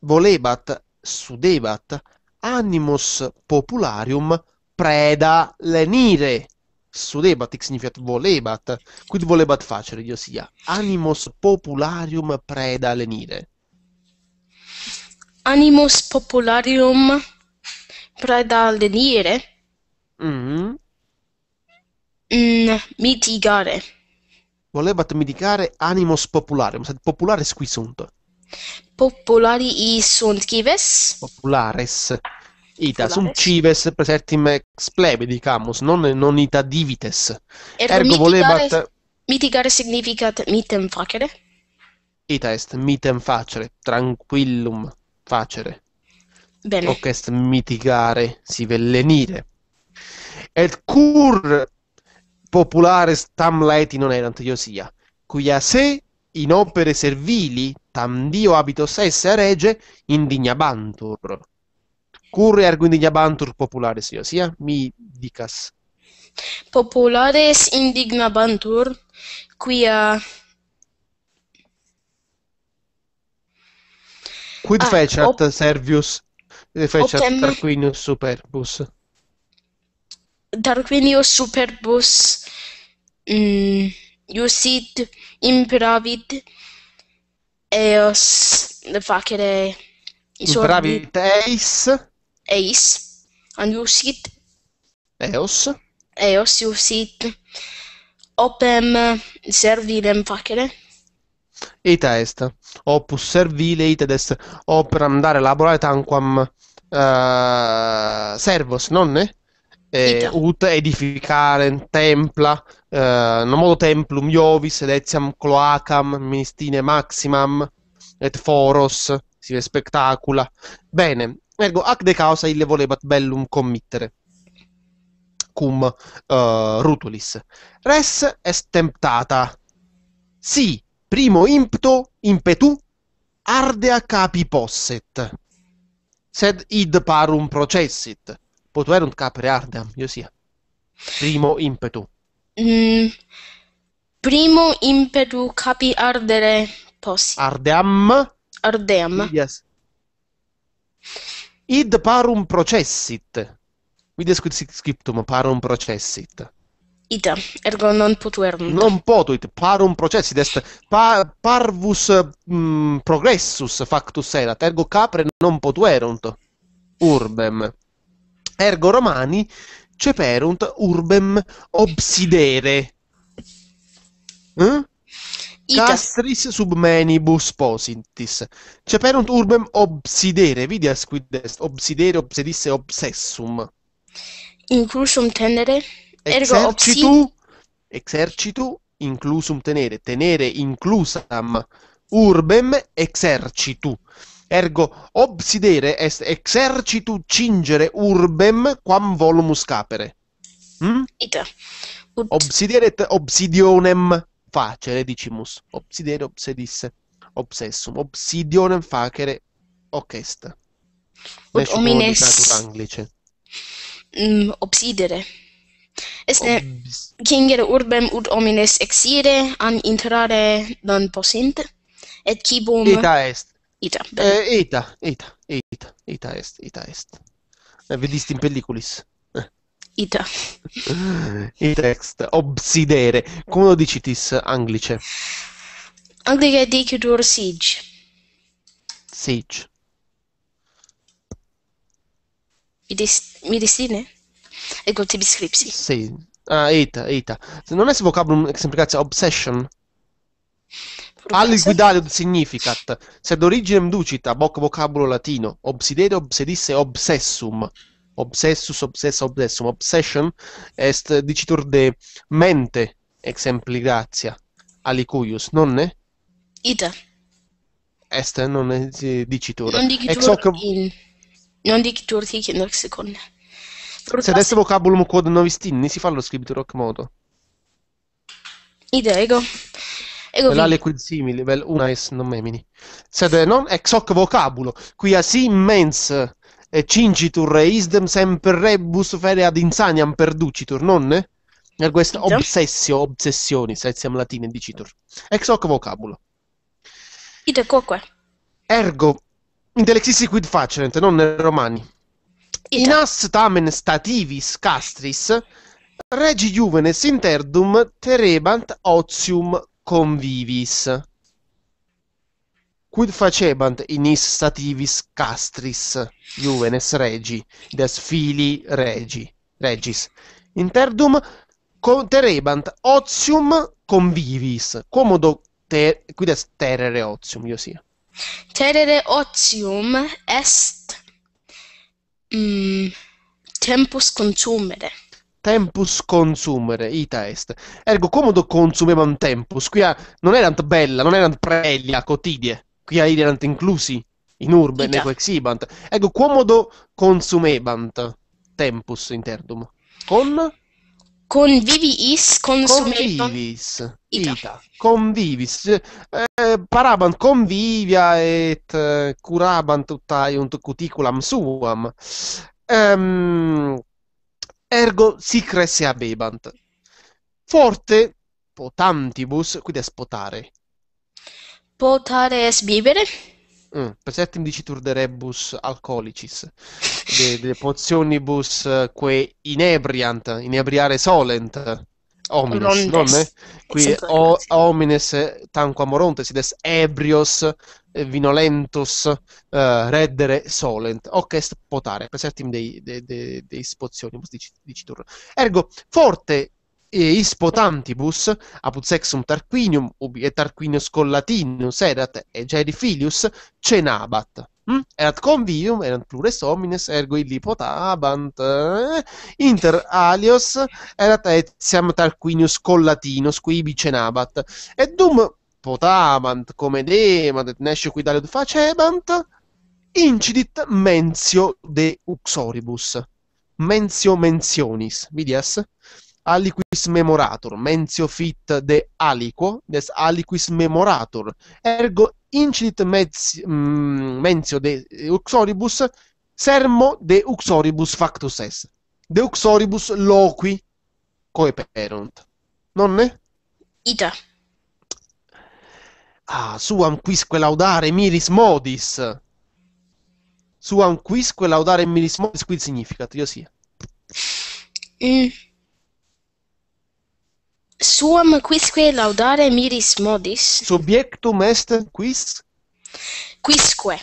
volebat, sudebat, animus popularium preda lenire. Sudebat significa volebat, quid volebat facere, Dio sia. Animos popularium preda lenire. Animos popularium preda lenire? Mm. Mm, mitigare. Volebat mitigare animos popularium, sed populare qui sunt. Populari sunt cives? Populares. Ita sum cives presertim ex plebe, dicamus, non, non ita divites. Ergo, Ergo volebat... Mitigare, mitigare significat mitem facere? Ita est mitem facere, tranquillum facere. Bene. Hoc est mitigare, si vellenire. Et cur populares tam laeti non erant iosia, quia se in opere servili tam dio habitos esse rege indignabantur curre arguindi nabantur populares io sia mi dicas populares indigna bantur qui a quid ah, fecit op... servius e eh, fecit okay. tarquinius superbus tarquinius superbus mm, usit imperavit eos facere imperavit eis Ace, Android, EOS, EOS, you Usit, Opem servilem facere. Ita est, opus servile ita est, operam dare laborare tanquam uh, servos, nonne? Eh, ut edificare, templa, eh, modo templum Iovis, ed etiam cloacam, ministine maximam, et foros, si spettacula. Bene, Ergo, ac de causa ille volebat bellum committere cum uh, rutulis. Res est temptata. Si, primo impto, impetu, ardea capi posset. Sed id parum processit. Potuerunt capere ardeam, io sia. Primo impetu. Mm, primo impetu capi ardere possit. Ardeam. Ardeam. Yes id parum processit. Vides quid scriptum parum processit. Ita, ergo non potuerunt. Non potuit, parum processit est, pa, parvus mh, mm, progressus factus erat, ergo capre non potuerunt urbem. Ergo Romani ceperunt urbem obsidere. Eh? Castris submenibus positis. menibus per un urbem obsidere, vidias quid est, obsidere, obsedisse, obsessum. Inclusum tenere, ergo exercitu, obsi... Exercitu, inclusum tenere, tenere inclusam urbem exercitu. Ergo obsidere est exercitu cingere urbem quam volumus capere. Mm? Hm? Ita. Ut... et obsidionem facere dicimus, obsidere obsedisse, obsessum, obsidionem facere ocest. Nessun Ut homines anglice. Mm, obsidere. Esne Obs cingere urbem ut homines exire an interare non possint et cibum ita est ita eh, ita ita ita ita est ita est eh, vedisti in pelliculis Ita. text obsidere. Come lo dici tis anglice? Anglice dicitur siege. Siege. Mi, dis- mi destine? Ego tibi scripsi. Sì. Ah, ita, ita. Non è se vocabulum ex implicazione obsession? Alli guidalium significat, Se originem ducita, boc vocabulo latino, obsidere, obsedisse, obsessum obsessus, obsessa, obsessum, obsession est dicitur de mente exempli gratia alicuius, nonne? Ita. Est, non è dicitur. Non dicitur Ex hoc... in... Non dicitur hic in lexicon. Se adesso vocabulum quod novis tinni, si fa lo scribitur hoc modo. Ita, ego. Ego Velale quid simili, vel una es non memini. Sed non ex hoc vocabulo, quia si immens e cingitur e isdem sempre rebus fere ad insaniam perducitur, nonne? Er quest obsessio, obsessioni, setiam latine dicitur. Ex hoc vocabulo. Ide quoque. Ergo, in intelexissi quid facerent, non romani. Ita. In as tamen stativis castris, regi juvenes interdum terebant otium convivis. Quid facebant inis stativis castris, juvenes regi, des fili regi, regis, interdum terebant otium convivis, comodo ter, quid est terere otium, io sia. Terere otium est mm, tempus consumere. Tempus consumere, ita est. Ergo, comodo consumebant tempus, quia non erant bella, non erant prelia, cotidie qui a Irland inclusi in urbe Ita. neco exibant. Ecco, quomodo consumebant tempus interdum. Con? Convivis consumebant. Convivis. Ita. Ita. Convivis. Eh, parabant convivia et eh, curabant unt cuticulam suam. Ehm, ergo si cresse abebant. Forte potantibus, qui è spotare, potares vivere? Mm, presetim dicitur de rebus alcolicis, de, de pozionibus eh, que inebriant, inebriare solent, homines, non è? Qui o, homines tanquam morontes, id est ebrios, eh, vinolentus, uh, eh, reddere solent, hoc est potare, presertim dei, dei, dei, dei spozionibus dicitur. Ergo, forte Ispo tantibus, sexum Tarquinium, ubi et Tarquinius collatinus, erat e geri filius, cenabat. Mm? Erat convivium, erant plures homines, ergo illi potabant. Eh? Inter alios erat etiam Tarquinius collatinus, qui ibi cenabat. Et dum potabant, come demat, et nesce qui daliud facebant, incidit mentio de uxoribus. Mentio mentionis, vidias? aliquis memoratur, mentio fit de aliquo, des aliquis memoratur, ergo incidit mezio, mm, mentio de uxoribus, sermo de uxoribus factus est. De uxoribus loqui coeperunt. Nonne? Ita. Ah, suam quisque laudare miris modis. Suam quisque laudare miris modis, quid significat? Io sia. Mm. Suam quisque laudare miris modis. Subjectum est quis? Quisque.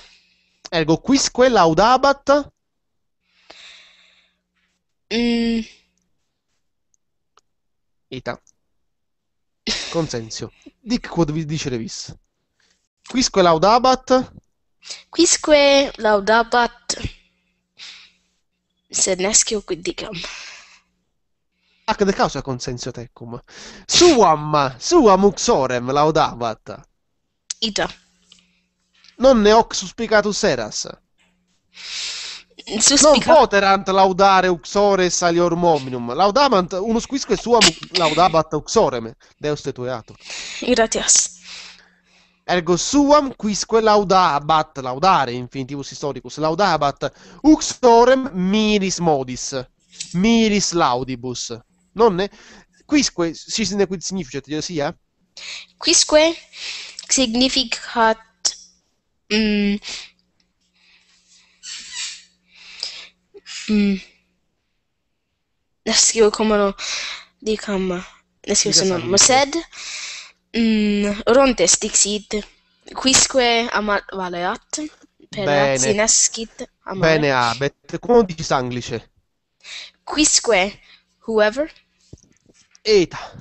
Ergo, quisque laudabat? Mm. Ita. Consenzio. Dic quod dicere vis. Quisque laudabat? Quisque laudabat sed nescio quid dicam. Ac de causa consensio tecum. Suam, suam uxorem laudabat. Ita. Non ne hoc suspicatus eras. Suspica... Non poterant laudare uxores alior mominum. Laudamant unus quisque suam laudabat uxorem. Deus te tueato. Gratias. Ergo suam quisque laudabat, laudare, infinitivus historicus, laudabat uxorem miris modis, miris laudibus. Nonne? Quisque, cisne quid significat, sia? Quisque significat... Mm, mm, scrivo come lo dicam, ne scrivo se non, ma sed mm, rontes dixit, quisque amat valeat, per Bene. sinescit amare. Bene abet, come dici sanglice? Quisque, whoever Eta.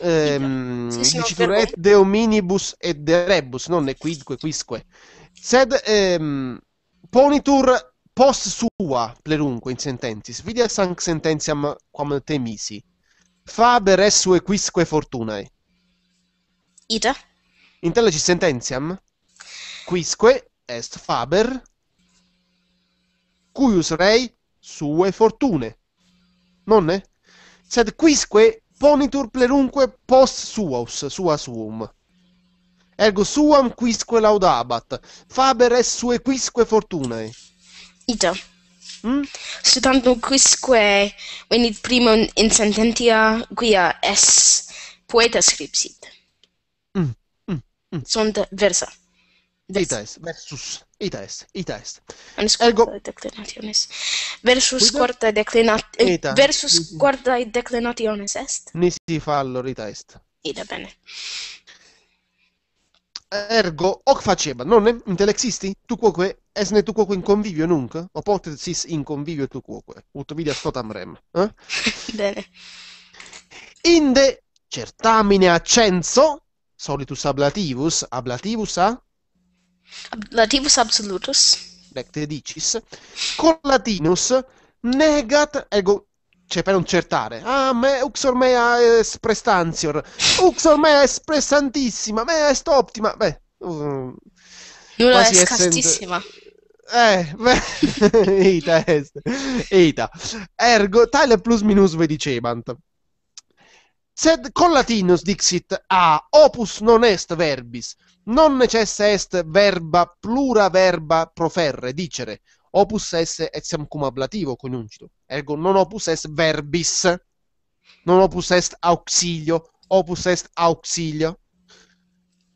Ehm, sì, sì, diciture deo minibus et de rebus, non ne quidque quisque. Sed ehm, ponitur post sua plerunque in sententis, vidia sanc sententiam quam temisi. Faber essue quisque fortunae. Ita. Intellicis sententiam, quisque est faber, cuius rei sue fortune. Nonne? sed quisque ponitur plerunque post suos, sua suum. Ergo suam quisque laudabat, faber est sue quisque fortunae. Ito. Mm? quisque venit primum in sententia quia es poeta scripsit. Mm. Mm. Mm. Sunt versa. Itas versus Itas, Itas. Ergo... declinationes. Versus Quid? quarta declinat... Eh, Eta. Versus quarta declinationes est. Nisi fallo ritest. Ida bene. Ergo, hoc faceba, non intelexisti? Tu quoque, esne tu quoque in convivio nunc? O potesis in convivio tu quoque? Ut vidia stotam rem. Eh? bene. Inde certamine accenso, solitus ablativus, ablativus a Latinus absolutus. Lecte dicis. Con Latinus negat ego cioè per non certare. Ah, me uxor mea es prestantior. Uxor mea es prestantissima, mea est optima. Beh, mm, uh, nulla est castissima. Eh, beh, ita est. Ita. Ergo tale plus minus vedicebant. Sed con latinus dixit a ah, opus non est verbis. Non necessa est verba plura verba proferre, dicere, opus es etiam cum ablativo coniungito, ergo non opus est verbis, non opus est auxilio, opus est auxilio.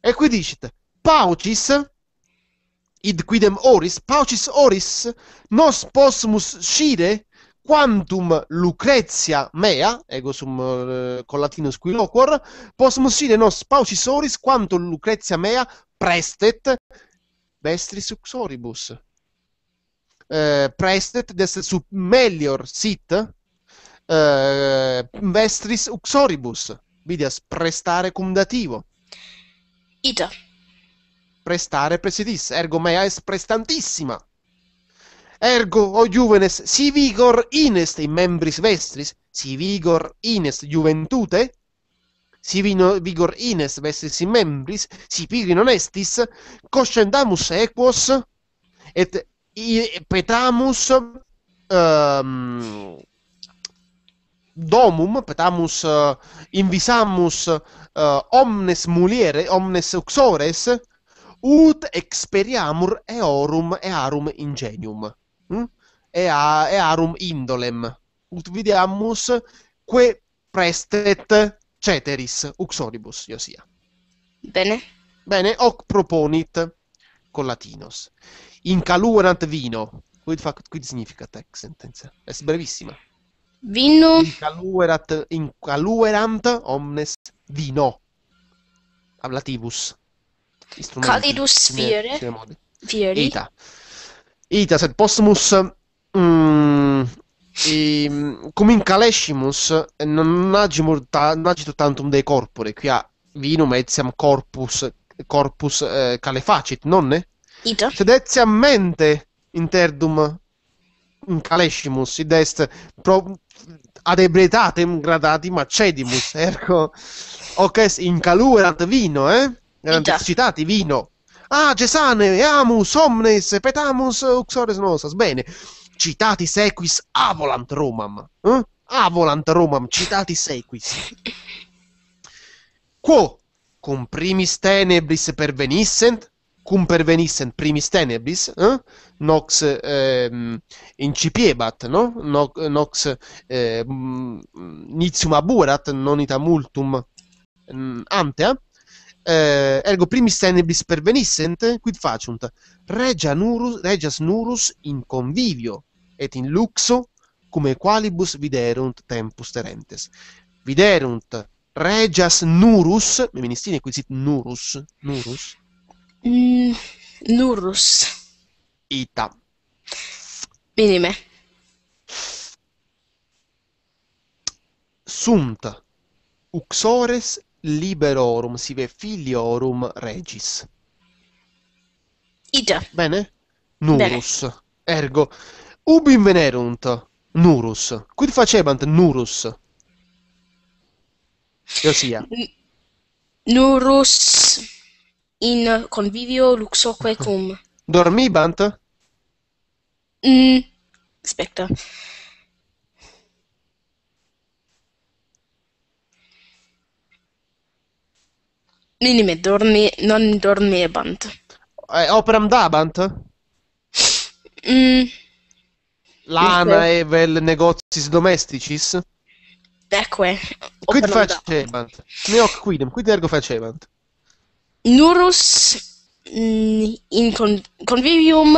E qui dicit, paucis, id quidem oris, paucis oris, nos possumus scire quantum lucrezia mea, ego sum eh, con latino squiloquor, posmus sine nos paucisoris quanto lucrezia mea prestet vestris uxoribus. Eh, prestet des sub melior sit eh, vestris uxoribus. Vidias prestare cum dativo. Ita. Prestare presidis, ergo mea est prestantissima. ergo o juvenes si vigor in est in membris vestris si vigor in est juventute si vino vigor in est vestris in membris si pigri non estis coscendamus equos et petamus um, domum petamus uh, invisamus uh, omnes muliere omnes uxores ut experiamur eorum e ingenium mh? Mm? e, a, e arum indolem, ut videammus que prestet ceteris uxoribus io Bene. Bene, hoc proponit con latinos. Incaluerant vino. Quid, fa, quid significa tec sentenza? È brevissima. Vino. Incaluerat, incaluerant omnes vino. Ablativus. Calidus fiere. Fieri. Eta. Itas et Postumus mm, e, come in Calescimus non agimur ta, non agito tantum dei corpore qui ha vinum etiam corpus corpus eh, calefacit nonne? Ita. sed etiam mente interdum in calescimus id est pro, ad ebrietatem gradatim accedimus ergo hoc est incaluerant vino eh? erant Ita. excitati vino Ah, sane, amus, omnes, petamus, uxores nosas. Bene, citati sequis avolant Romam. Eh? Avolant Romam, citati sequis. Quo cum primis tenebris pervenissent, cum pervenissent primis tenebris, eh? nox eh, incipiebat, no? no nox eh, nitium aburat, non ita multum mm, antea, eh? eh, ergo primis tenebris pervenissent, quid facunt regia nurus, regias nurus in convivio, et in luxo, come qualibus viderunt tempus terentes. Viderunt regias nurus, mi ministine sit nurus, nurus? Mm, nurus. Ita. Minime. Sunt uxores liberorum, si ve filiorum regis. Ida. Bene? Nurus. Bene. Ergo, ubi venerunt nurus, quid facebant nurus? Ossia. Nurus in convivio luxoque cum. Dormibant? Mm, aspetta. Minime dormi, non dormebant. Eh, operam dabant? Mm. Lana e vel negozis domesticis? Ecque. Ecco, eh. Quid facebant? Neoc quidem, quid ergo facebant? Nurus mm, in con, convivium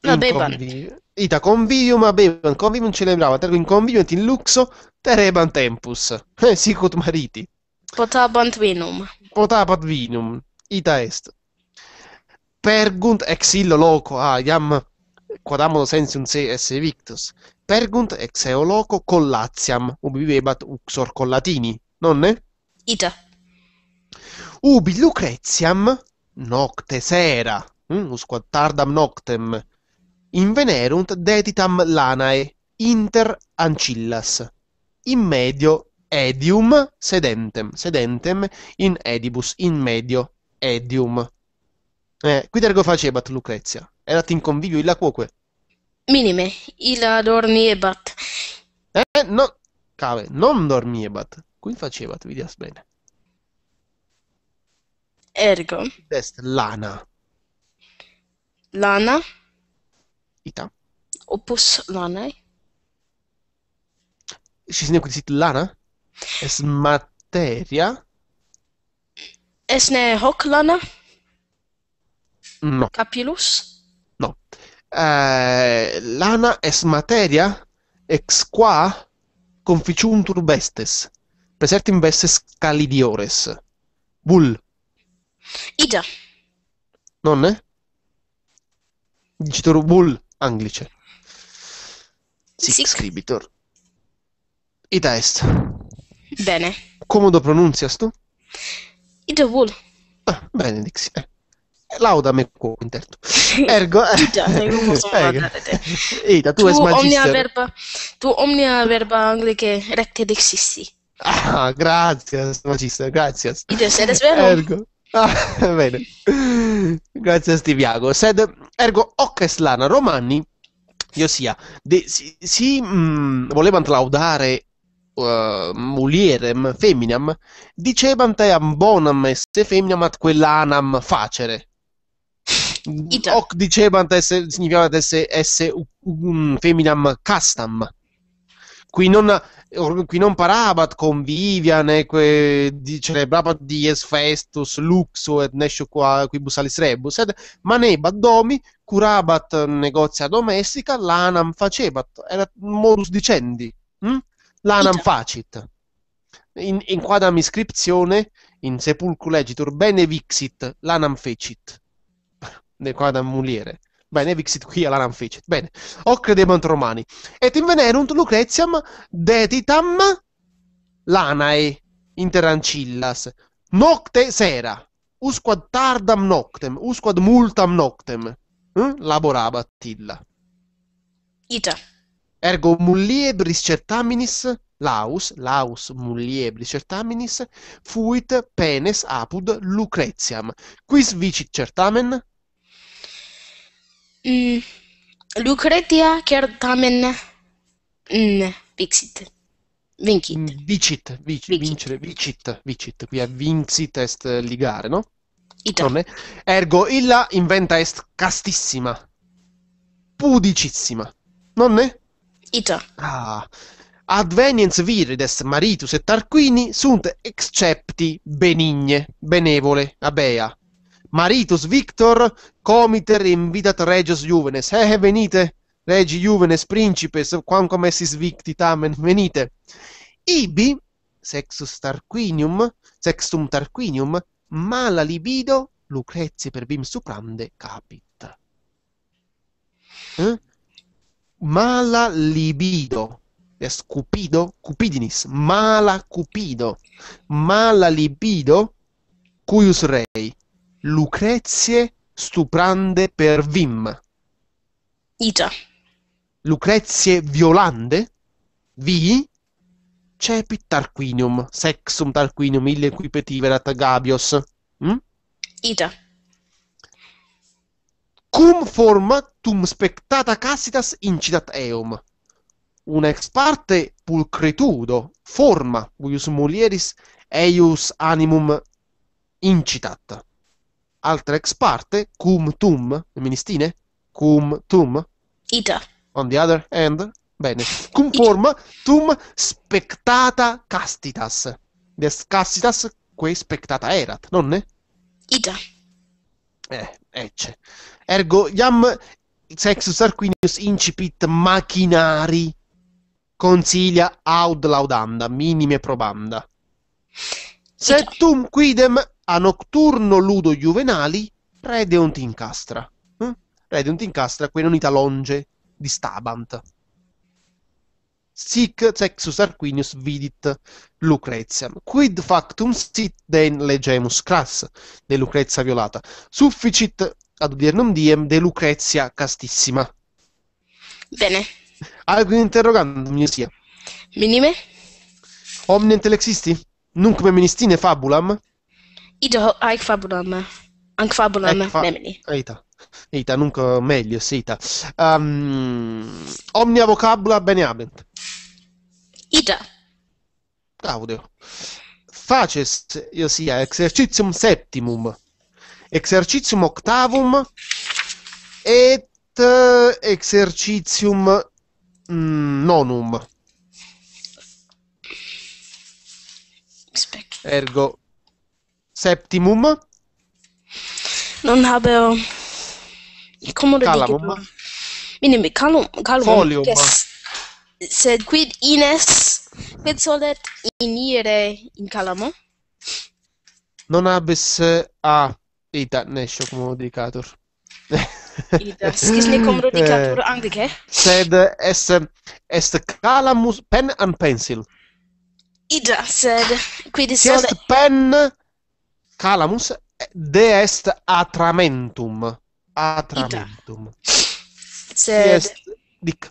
abebant. Conviv ita convivium abebant, convivium celebravant, ergo in convivium in luxo terebant tempus. Eh, sicut mariti. Potabant vinum potapat vinum, ita est. Pergunt ex illo loco a ah, sensium se esse victus. Pergunt ex eo loco collatiam, ubi vivebat uxor collatini, nonne? Ita. Ubi Lucretiam nocte sera, mm, hm, usquad tardam noctem, invenerunt detitam lanae inter ancillas, in medio edium sedentem, sedentem in edibus, in medio, edium. Eh, ergo facebat Lucrezia? Erat in convivio illa quoque? Minime, illa dormiebat. Eh, no, cave, non dormiebat, quid facebat, vidias bene. Ergo. Est lana. Lana. Ita. Opus lanae. Și cine cu lana? Es materia? Es ne hoc lana? No. Capilus? No. Eh, lana es materia ex qua conficiuntur bestes, presertim bestes calidiores. Bull. Ida. Nonne? Dicitur bull, anglice. Sic, Sic. scribitor. Ida est. Ida est. Bene. Comodo pronuncias tu? Idovul. Ah, bene, Dixie. Eh. Lauda me quintertu. Ergo... Eh, Ida, tu, tu es magister. Omnia verba, tu omnia verba anglice recte dexisti. Ah, grazie, magister, grazie. Ides, eres vero? Ergo... Ah, bene. Grazie a Stiviago. Sed ergo hoc lana romani, io sia, de, si, si mh, mm, volevant laudare uh, mulierem feminam, dicebant eam bonam esse feminam at quellanam facere. Ita. Hoc dicebant esse, significava esse, esse um, feminam castam. Qui non, qui non parabat convivia neque di celebrabat dies festus luxo et nescio qua quibus alis rebus sed manebat domi curabat negozia domestica lanam facebat erat modus dicendi hm? l'anam diciamo- facit. In, in quadam iscrizione, in sepulcro legitur, bene vixit, l'anam fecit. Nel quadam muliere. Bene, vixit qui l'anam fecit. Bene. Ocre demant romani. Et in venerunt Lucreziam detitam l'anae inter ancillas Nocte sera. Usquad tardam noctem, usquad multam noctem. Mm? Hm? Laborabat illa. Ita. Ergo mulliebris certaminis laus, laus mulliebris certaminis, fuit penes apud Lucretiam. Quis vicit certamen? Mm, Lucretia certamen mm, vixit. Vincit. Mm, vicit, vic, vicit. vincere, vicit, vicit. Qui è vincit est ligare, no? Ita. Ergo illa inventa est castissima, pudicissima. Nonne? ito. Ah. Adveniens virides maritus et Tarquini sunt excepti benigne, benevole, abea. Maritus Victor comiter invitat regios juvenes. Eh, eh, venite, regi juvenes principes, quamquam essis victi tamen, venite. Ibi, sexus Tarquinium, sextum Tarquinium, mala libido Lucrezia per bim suprande capit. Eh? mala libido. Es scupido, cupidinis, mala cupido, mala libido, cuius rei, Lucrezie stuprande per vim. Ita. Lucrezie violande, vi, cepit Tarquinium, sexum Tarquinium, ille qui petiverat Gabios. Mm? Hm? Ita. cum forma tum spectata Cassitas incitat eum una ex parte pulcritudo forma cuius mulieris eius animum incitat altra ex parte cum tum ministine? cum tum ita on the other hand bene cum forma tum spectata castitas des castitas quae spectata erat nonne ita eh ecce. Ergo, iam sexus arquinius incipit machinari consiglia aud laudanda, minime probanda. Settum quidem a nocturno ludo juvenali, redeunt incastra. Hm? Redeunt incastra, quenonita longe di Stabant sic sexus Arquinius vidit Lucrezia. Quid factum sit den legemus cras de Lucrezia violata? Sufficit ad udiernum diem de Lucrezia castissima. Bene. Alcun interrogandum sia. Minime? Omne intelexisti? Nunc meministine fabulam? Id hoc aec fabulam. Anc fabulam memini. Eita. Eita, nunca meglio, Eita. Um, ehm, omnia vocabula bene abent. Ida. Claudio. Facest, io sia, exercitium septimum, exercitium octavum et eh, exercitium mm, nonum. Ergo septimum. Non habe Il comodo di Calo, ma Mini mi Calo, Calo Folio, ma Sed quid ines Quid solet inire in Calamo? Non abis eh, a ah, Ita, nescio, comodo di Cator Ita, scis li comodo di Sed est, est Calamus pen and pencil Ita, sed quid solet est pen Calamus De est atramentum. atramentum. Sed... Est, dic.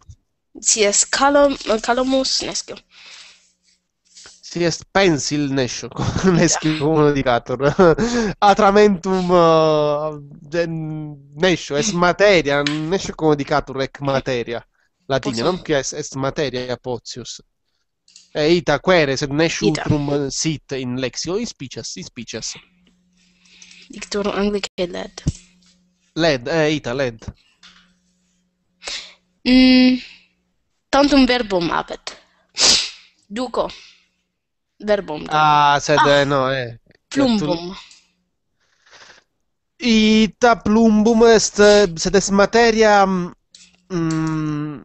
Si es calum, calamus nescio. Si est pensil nescio, eh, nescio uno dicator. atramentum uh, nescio, es materia, nescio come dicator ec materia. Latine, non più es, est materia potius. E ita quere, sed nescio utrum sit in lexio, in species, in species. Dictor anglicae led. Led, eh, ita, led. Mm, tantum verbum apet. Duco. Verbum. Dum. Ah, sed, ah, eh, no, eh. Plumbum. Ita plumbum est, eh, sed est materia... Mm,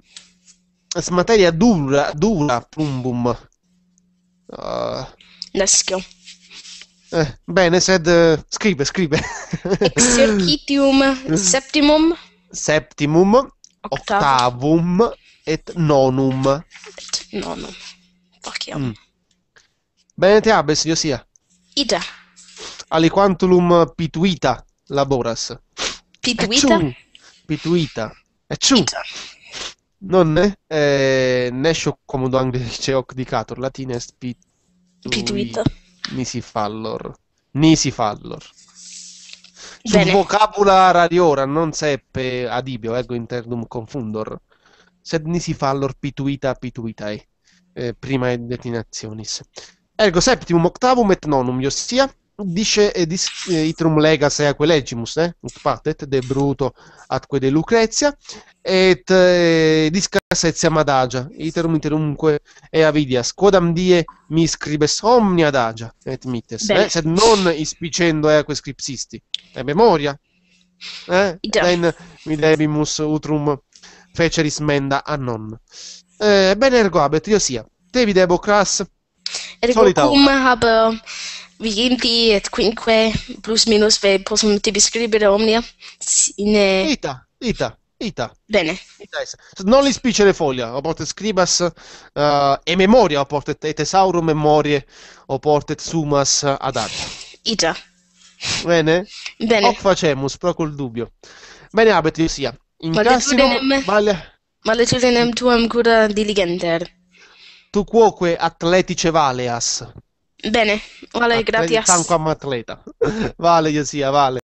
est materia dura, dura plumbum. Uh. Ah. Nescio. Nescio. Eh, bene, Sed, eh, scrive, scrive. Exercitium septimum. Septimum. Octavum. octavum et nonum. Et nonum. Facciamo. Mm. Bene te abes, io sia. Ida. Aliquantulum pituita laboras. Pituita? Pituita. E Ita. Non eh, è? Eh, nescio comodo anglice hoc dicator, latine est pituita. Pituita. Nisi Fallor. Nisi Fallor. Bene. Su di ora, non seppe adibio, ego internum confundor. Sed nisi fallor pituita pituitae, eh, prima declinationis. Ergo septimum octavum et nonum, ossia dice edis, eh, eh, itrum legas e legimus, eh? ut patet de bruto atque de Lucrezia, et eh, discas etiam adagia, iterum iterumque e avidias, quodam die mi scribes omni adagia, et mites, eh? sed non ispicendo eaque eh, scripsisti, e memoria, eh? den mi debimus utrum feceris menda a non. Eh, bene ergo abet, io sia, te videbo cras, ergo cum habe Vigenti et quinque plus minus ve possono descrivere omnia in... Eh, ita, ita, ita. Bene. Ita es. Non li spicere foglia, oportet scribas uh, e memoria, oportet etesaurum memorie, oportet sumas ad ad. Ita. Bene? Bene. Hoc facemus, pro col dubbio. Bene abet sia. In maledurinem, male... maledurinem tuam cura diligenter. Tu quoque atletice valeas. Bene, vale, ah, gracias. Stanco como atleta. Vale, yo vale.